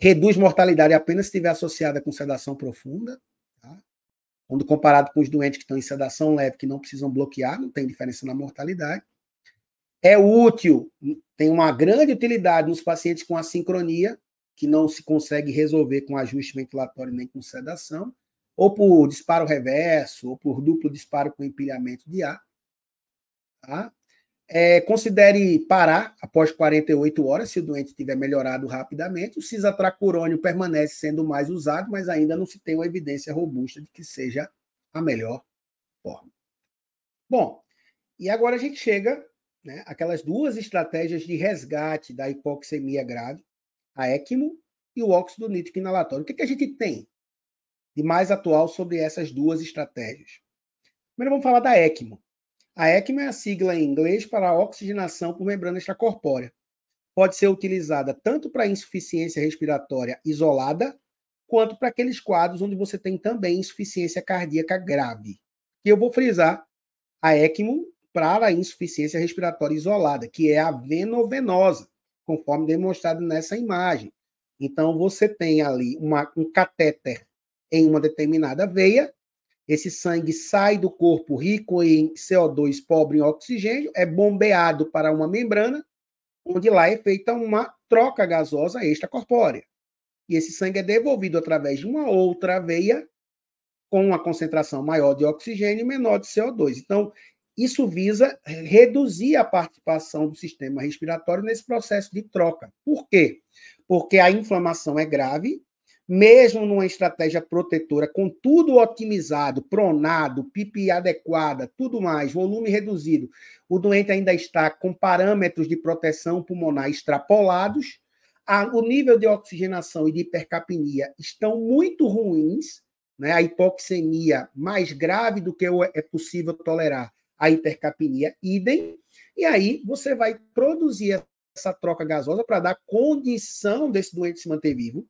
reduz mortalidade apenas se estiver associada com sedação profunda, tá? quando comparado com os doentes que estão em sedação leve, que não precisam bloquear, não tem diferença na mortalidade. É útil, tem uma grande utilidade nos pacientes com assincronia, que não se consegue resolver com ajuste ventilatório nem com sedação, ou por disparo reverso, ou por duplo disparo com empilhamento de ar. Tá? É, considere parar após 48 horas, se o doente tiver melhorado rapidamente. O cisatracurônio permanece sendo mais usado, mas ainda não se tem uma evidência robusta de que seja a melhor forma. Bom, e agora a gente chega né, àquelas duas estratégias de resgate da hipoxemia grave, a ECMO e o óxido nítrico inalatório. O que, é que a gente tem de mais atual sobre essas duas estratégias? Primeiro vamos falar da ECMO. A ECMO é a sigla em inglês para oxigenação por membrana extracorpórea. Pode ser utilizada tanto para insuficiência respiratória isolada, quanto para aqueles quadros onde você tem também insuficiência cardíaca grave. E eu vou frisar a ECMO para a insuficiência respiratória isolada, que é a venovenosa, conforme demonstrado nessa imagem. Então, você tem ali uma, um catéter em uma determinada veia esse sangue sai do corpo rico em CO2, pobre em oxigênio, é bombeado para uma membrana, onde lá é feita uma troca gasosa extracorpórea. E esse sangue é devolvido através de uma outra veia com uma concentração maior de oxigênio e menor de CO2. Então, isso visa reduzir a participação do sistema respiratório nesse processo de troca. Por quê? Porque a inflamação é grave mesmo numa estratégia protetora, com tudo otimizado, pronado, PIP adequada, tudo mais, volume reduzido, o doente ainda está com parâmetros de proteção pulmonar extrapolados, a, o nível de oxigenação e de hipercapnia estão muito ruins, né? a hipoxemia mais grave do que é possível tolerar, a hipercapnia idem, e aí você vai produzir essa troca gasosa para dar condição desse doente se manter vivo,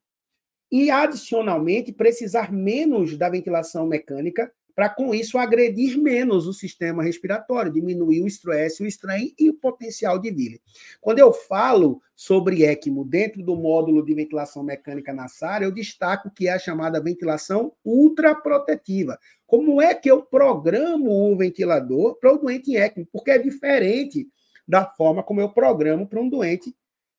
e, adicionalmente, precisar menos da ventilação mecânica para, com isso, agredir menos o sistema respiratório, diminuir o estresse, o strain e o potencial de Willy. Quando eu falo sobre ECMO dentro do módulo de ventilação mecânica na SAR, eu destaco que é a chamada ventilação ultraprotetiva. Como é que eu programo o ventilador para o doente em ECMO? Porque é diferente da forma como eu programo para um doente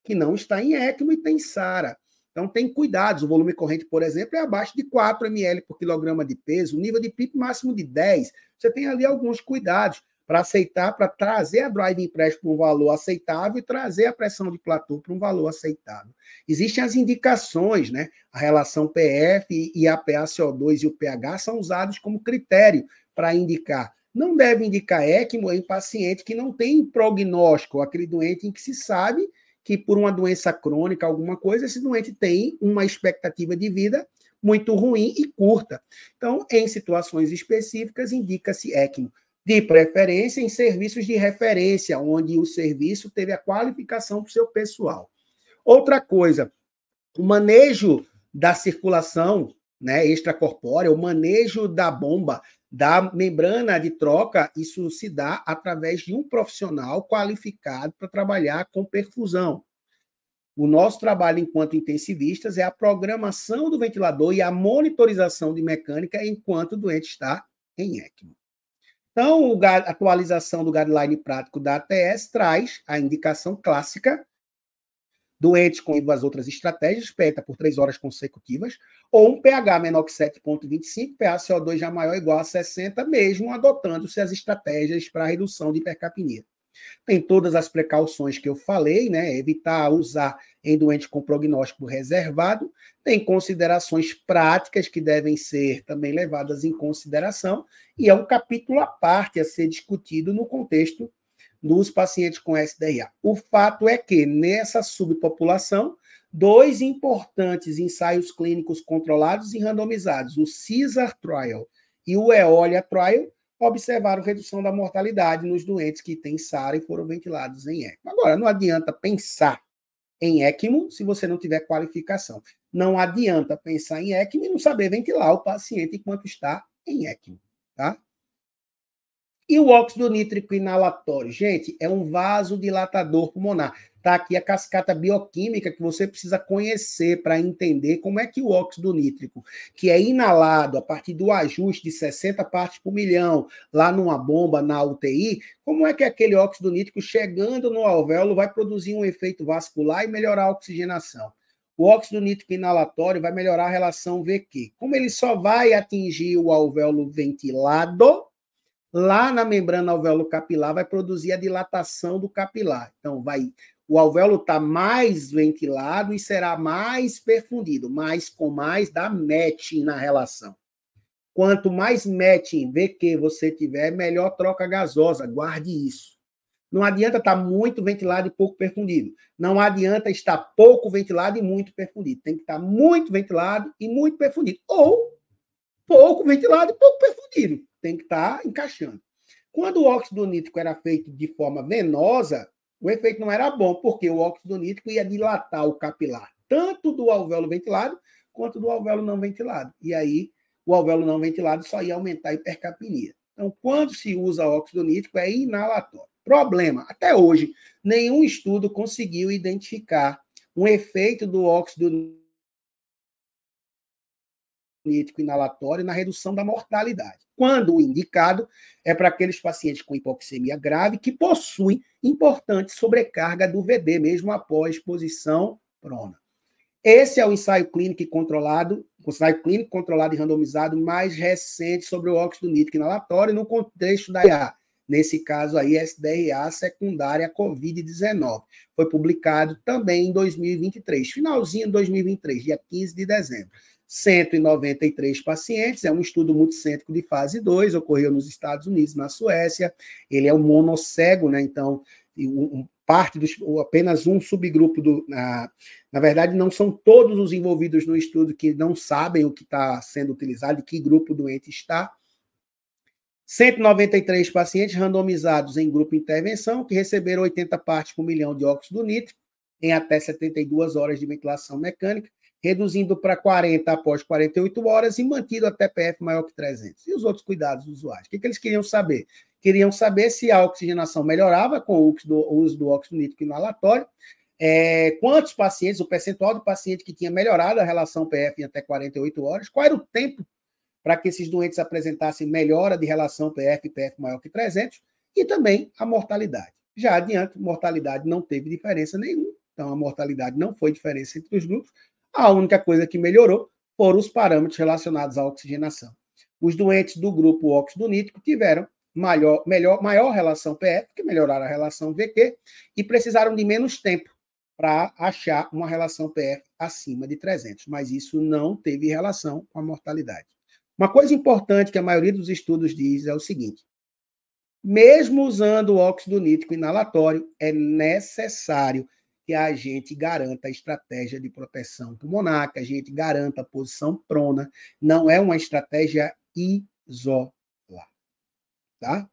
que não está em ECMO e tem SARA. Então, tem cuidados. O volume corrente, por exemplo, é abaixo de 4 ml por quilograma de peso, o nível de pip máximo de 10. Você tem ali alguns cuidados para aceitar, para trazer a drive empréstimo para um valor aceitável e trazer a pressão de platô para um valor aceitável. Existem as indicações, né? A relação PF e a PaCO2 e o pH são usados como critério para indicar. Não deve indicar ECMO em paciente que não tem prognóstico, aquele doente em que se sabe que por uma doença crônica, alguma coisa, esse doente tem uma expectativa de vida muito ruim e curta. Então, em situações específicas, indica-se ECMO. De preferência em serviços de referência, onde o serviço teve a qualificação para o seu pessoal. Outra coisa, o manejo da circulação né, extracorpórea, o manejo da bomba da membrana de troca, isso se dá através de um profissional qualificado para trabalhar com perfusão. O nosso trabalho enquanto intensivistas é a programação do ventilador e a monitorização de mecânica enquanto o doente está em ECMO. Então, a atualização do guideline prático da ATS traz a indicação clássica doentes com as outras estratégias, PETA por três horas consecutivas, ou um pH menor que 7,25, co 2 já maior ou igual a 60, mesmo adotando-se as estratégias para redução de hipercapnia. Tem todas as precauções que eu falei, né? Evitar usar em doentes com prognóstico reservado. Tem considerações práticas que devem ser também levadas em consideração, e é um capítulo à parte a ser discutido no contexto dos pacientes com SDIA. O fato é que, nessa subpopulação, dois importantes ensaios clínicos controlados e randomizados, o CISAR Trial e o EOLIA Trial, observaram redução da mortalidade nos doentes que têm SARA e foram ventilados em ECMO. Agora, não adianta pensar em ECMO se você não tiver qualificação. Não adianta pensar em ECMO e não saber ventilar o paciente enquanto está em ECMO, tá? E o óxido nítrico inalatório? Gente, é um vasodilatador pulmonar. Está aqui a cascata bioquímica que você precisa conhecer para entender como é que o óxido nítrico, que é inalado a partir do ajuste de 60 partes por milhão lá numa bomba na UTI, como é que aquele óxido nítrico chegando no alvéolo vai produzir um efeito vascular e melhorar a oxigenação. O óxido nítrico inalatório vai melhorar a relação VQ. Como ele só vai atingir o alvéolo ventilado, lá na membrana alvéolo capilar vai produzir a dilatação do capilar. Então, vai o alvéolo está mais ventilado e será mais perfundido, mais com mais dá matching na relação. Quanto mais matching VQ você tiver, melhor troca gasosa, guarde isso. Não adianta estar tá muito ventilado e pouco perfundido. Não adianta estar pouco ventilado e muito perfundido. Tem que estar tá muito ventilado e muito perfundido. Ou pouco ventilado e pouco perfundido tem que estar tá encaixando. Quando o óxido nítrico era feito de forma venosa, o efeito não era bom, porque o óxido nítrico ia dilatar o capilar, tanto do alvéolo ventilado quanto do alvéolo não ventilado. E aí, o alvéolo não ventilado só ia aumentar a hipercapnia. Então, quando se usa óxido nítrico, é inalatório. Problema: até hoje, nenhum estudo conseguiu identificar um efeito do óxido cinético inalatório na redução da mortalidade, quando o indicado é para aqueles pacientes com hipoxemia grave que possuem importante sobrecarga do VD, mesmo após exposição prona. Esse é o ensaio clínico controlado, o ensaio clínico controlado e randomizado mais recente sobre o óxido nítrico inalatório no contexto da IA. Nesse caso aí, SDRA secundária COVID-19. Foi publicado também em 2023, finalzinho de 2023, dia 15 de dezembro. 193 pacientes, é um estudo multicêntrico de fase 2, ocorreu nos Estados Unidos, na Suécia, ele é um monocego, né? Então, um, parte dos, apenas um subgrupo do. Na, na verdade, não são todos os envolvidos no estudo que não sabem o que está sendo utilizado e que grupo doente está. 193 pacientes randomizados em grupo intervenção que receberam 80 partes por milhão de óxido nítrico em até 72 horas de ventilação mecânica reduzindo para 40 após 48 horas e mantido a TPF maior que 300. E os outros cuidados usuais? O que, que eles queriam saber? Queriam saber se a oxigenação melhorava com o uso do, o uso do óxido nítrico inalatório, é, quantos pacientes, o percentual do paciente que tinha melhorado a relação PF em até 48 horas, qual era o tempo para que esses doentes apresentassem melhora de relação PF e PF maior que 300, e também a mortalidade. Já adiante, mortalidade não teve diferença nenhuma, então a mortalidade não foi diferença entre os grupos, a única coisa que melhorou foram os parâmetros relacionados à oxigenação. Os doentes do grupo óxido nítrico tiveram maior, melhor, maior relação PF, que melhoraram a relação VQ, e precisaram de menos tempo para achar uma relação PF acima de 300, mas isso não teve relação com a mortalidade. Uma coisa importante que a maioria dos estudos diz é o seguinte: mesmo usando o óxido nítrico inalatório, é necessário que a gente garanta a estratégia de proteção pulmonar, que a gente garanta a posição prona. Não é uma estratégia isolada. Tá?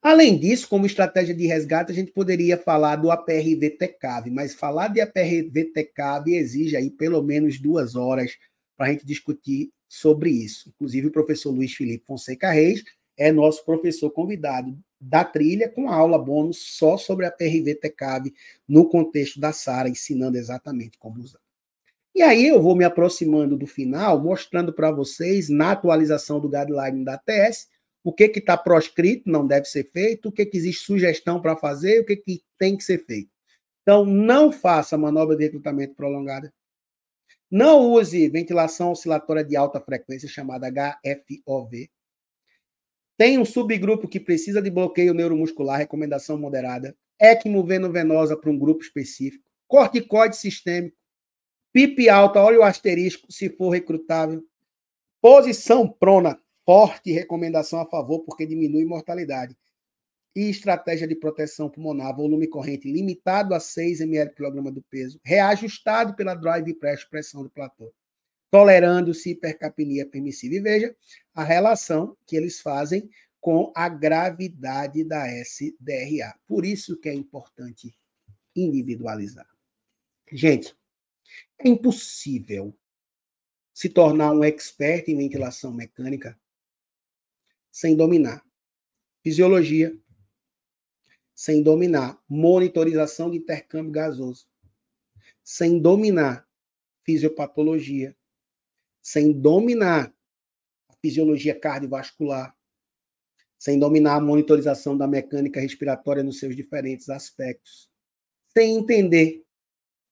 Além disso, como estratégia de resgate, a gente poderia falar do APRVTCAV, mas falar de APRVTCAV exige aí pelo menos duas horas para a gente discutir sobre isso. Inclusive, o professor Luiz Felipe Fonseca Reis é nosso professor convidado da trilha com aula bônus só sobre a PRV TCAV no contexto da Sara, ensinando exatamente como usar. E aí eu vou me aproximando do final, mostrando para vocês na atualização do guideline da TS o que está proscrito, não deve ser feito, o que, que existe sugestão para fazer, o que, que tem que ser feito. Então, não faça manobra de recrutamento prolongada. Não use ventilação oscilatória de alta frequência, chamada HFOV. Tem um subgrupo que precisa de bloqueio neuromuscular, recomendação moderada, equimoveno-venosa para um grupo específico, corticoide sistêmico, PIP alta, olha o asterisco, se for recrutável, posição prona, forte recomendação a favor, porque diminui mortalidade, e estratégia de proteção pulmonar, volume corrente limitado a 6 ml por do peso, reajustado pela drive pré-expressão do platô tolerando-se hipercapnia permissiva. E veja a relação que eles fazem com a gravidade da SDRA. Por isso que é importante individualizar. Gente, é impossível se tornar um expert em ventilação mecânica sem dominar fisiologia, sem dominar monitorização de intercâmbio gasoso, sem dominar fisiopatologia, sem dominar a fisiologia cardiovascular, sem dominar a monitorização da mecânica respiratória nos seus diferentes aspectos, sem entender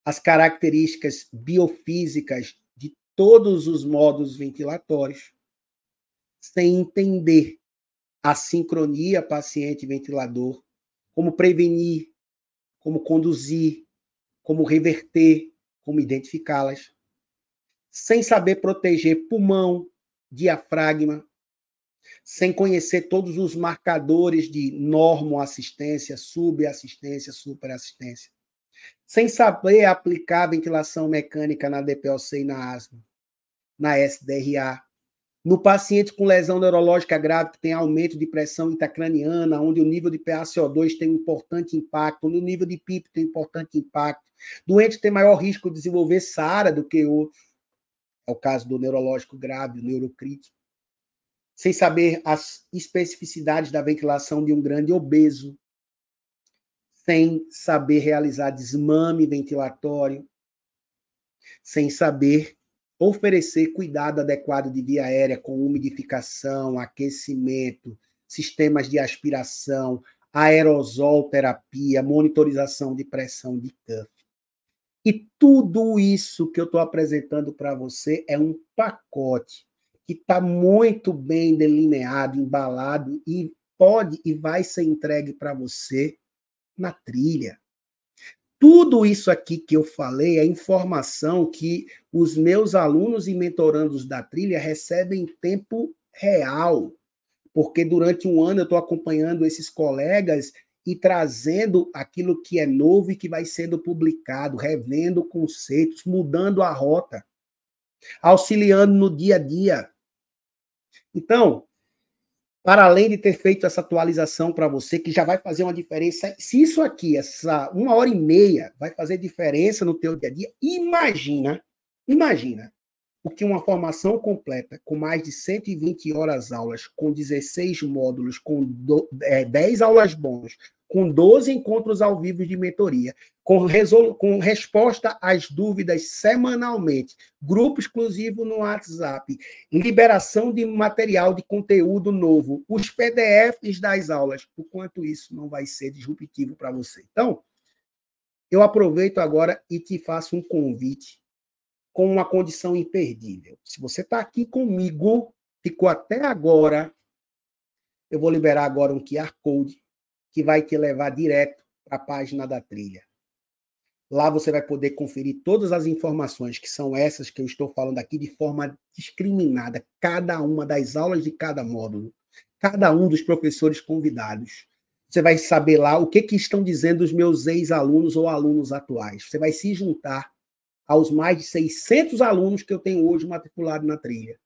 as características biofísicas de todos os modos ventilatórios, sem entender a sincronia paciente-ventilador, como prevenir, como conduzir, como reverter, como identificá-las sem saber proteger pulmão, diafragma, sem conhecer todos os marcadores de normoassistência, subassistência, superassistência, sem saber aplicar ventilação mecânica na DPOC e na asma, na SDRA, no paciente com lesão neurológica grave, que tem aumento de pressão intracraniana, onde o nível de PaCO2 tem um importante impacto, onde o nível de PIP tem um importante impacto. Doente tem maior risco de desenvolver SARA do que outros é o caso do neurológico grave, o neurocrítico, Sem saber as especificidades da ventilação de um grande obeso. Sem saber realizar desmame ventilatório. Sem saber oferecer cuidado adequado de via aérea com umidificação, aquecimento, sistemas de aspiração, aerosol terapia, monitorização de pressão de cuff. E tudo isso que eu estou apresentando para você é um pacote que está muito bem delineado, embalado e pode e vai ser entregue para você na trilha. Tudo isso aqui que eu falei é informação que os meus alunos e mentorandos da trilha recebem em tempo real, porque durante um ano eu estou acompanhando esses colegas e trazendo aquilo que é novo e que vai sendo publicado, revendo conceitos, mudando a rota, auxiliando no dia a dia. Então, para além de ter feito essa atualização para você, que já vai fazer uma diferença, se isso aqui, essa uma hora e meia, vai fazer diferença no teu dia a dia, imagina, imagina o que uma formação completa, com mais de 120 horas aulas, com 16 módulos, com do, é, 10 aulas bons com 12 encontros ao vivo de mentoria, com, com, resposta às dúvidas semanalmente, grupo exclusivo no WhatsApp, liberação de material de conteúdo novo, os PDFs das aulas, o quanto isso não vai ser disruptivo para você. Então, eu aproveito agora e te faço um convite com uma condição imperdível. Se você está aqui comigo, ficou até agora, eu vou liberar agora um QR Code que vai te levar direto para a página da trilha. Lá você vai poder conferir todas as informações que são essas que eu estou falando aqui de forma discriminada, cada uma das aulas de cada módulo, cada um dos professores convidados. Você vai saber lá o que, que estão dizendo os meus ex-alunos ou alunos atuais. Você vai se juntar aos mais de 600 alunos que eu tenho hoje matriculado na trilha.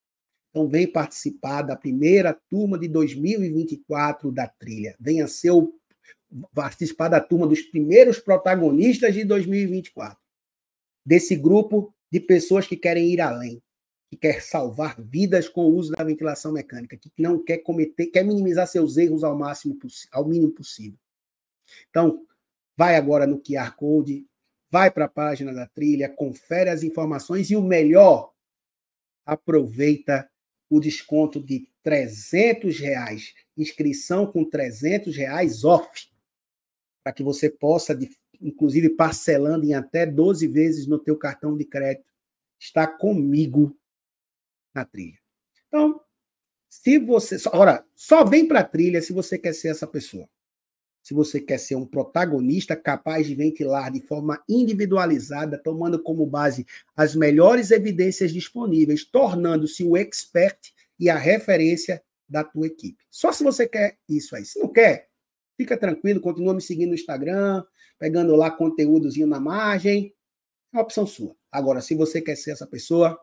Então, vem participar da primeira turma de 2024 da trilha. Venha ser o, participar da turma dos primeiros protagonistas de 2024. Desse grupo de pessoas que querem ir além, que quer salvar vidas com o uso da ventilação mecânica, que não quer cometer, quer minimizar seus erros ao máximo ao mínimo possível. Então, vai agora no QR Code, vai para a página da trilha, confere as informações e o melhor, aproveita o desconto de 300 reais, inscrição com 300 reais off, para que você possa, inclusive parcelando em até 12 vezes no teu cartão de crédito, está comigo na trilha. Então, se você, ora, só vem para a trilha se você quer ser essa pessoa se você quer ser um protagonista capaz de ventilar de forma individualizada, tomando como base as melhores evidências disponíveis, tornando-se o expert e a referência da tua equipe. Só se você quer isso aí. Se não quer, fica tranquilo, continua me seguindo no Instagram, pegando lá conteúdozinho na margem. É uma opção sua. Agora, se você quer ser essa pessoa,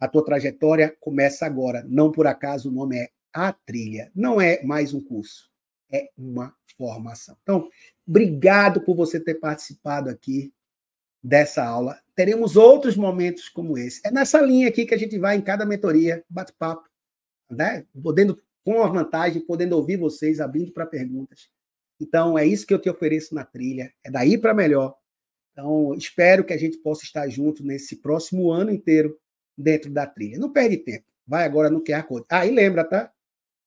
a tua trajetória começa agora. Não por acaso o nome é A Trilha. Não é mais um curso é uma formação. Então, obrigado por você ter participado aqui dessa aula. Teremos outros momentos como esse. É nessa linha aqui que a gente vai em cada mentoria, bate-papo, né? Podendo com a vantagem, podendo ouvir vocês, abrindo para perguntas. Então, é isso que eu te ofereço na trilha. É daí para melhor. Então, espero que a gente possa estar junto nesse próximo ano inteiro dentro da trilha. Não perde tempo. Vai agora no QR Code. Ah, e lembra, tá?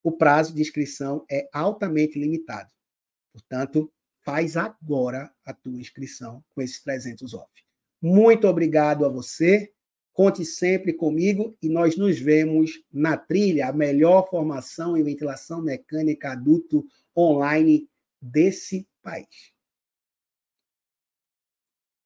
o prazo de inscrição é altamente limitado. Portanto, faz agora a tua inscrição com esses 300 off. Muito obrigado a você. Conte sempre comigo e nós nos vemos na trilha, a melhor formação em ventilação mecânica adulto online desse país.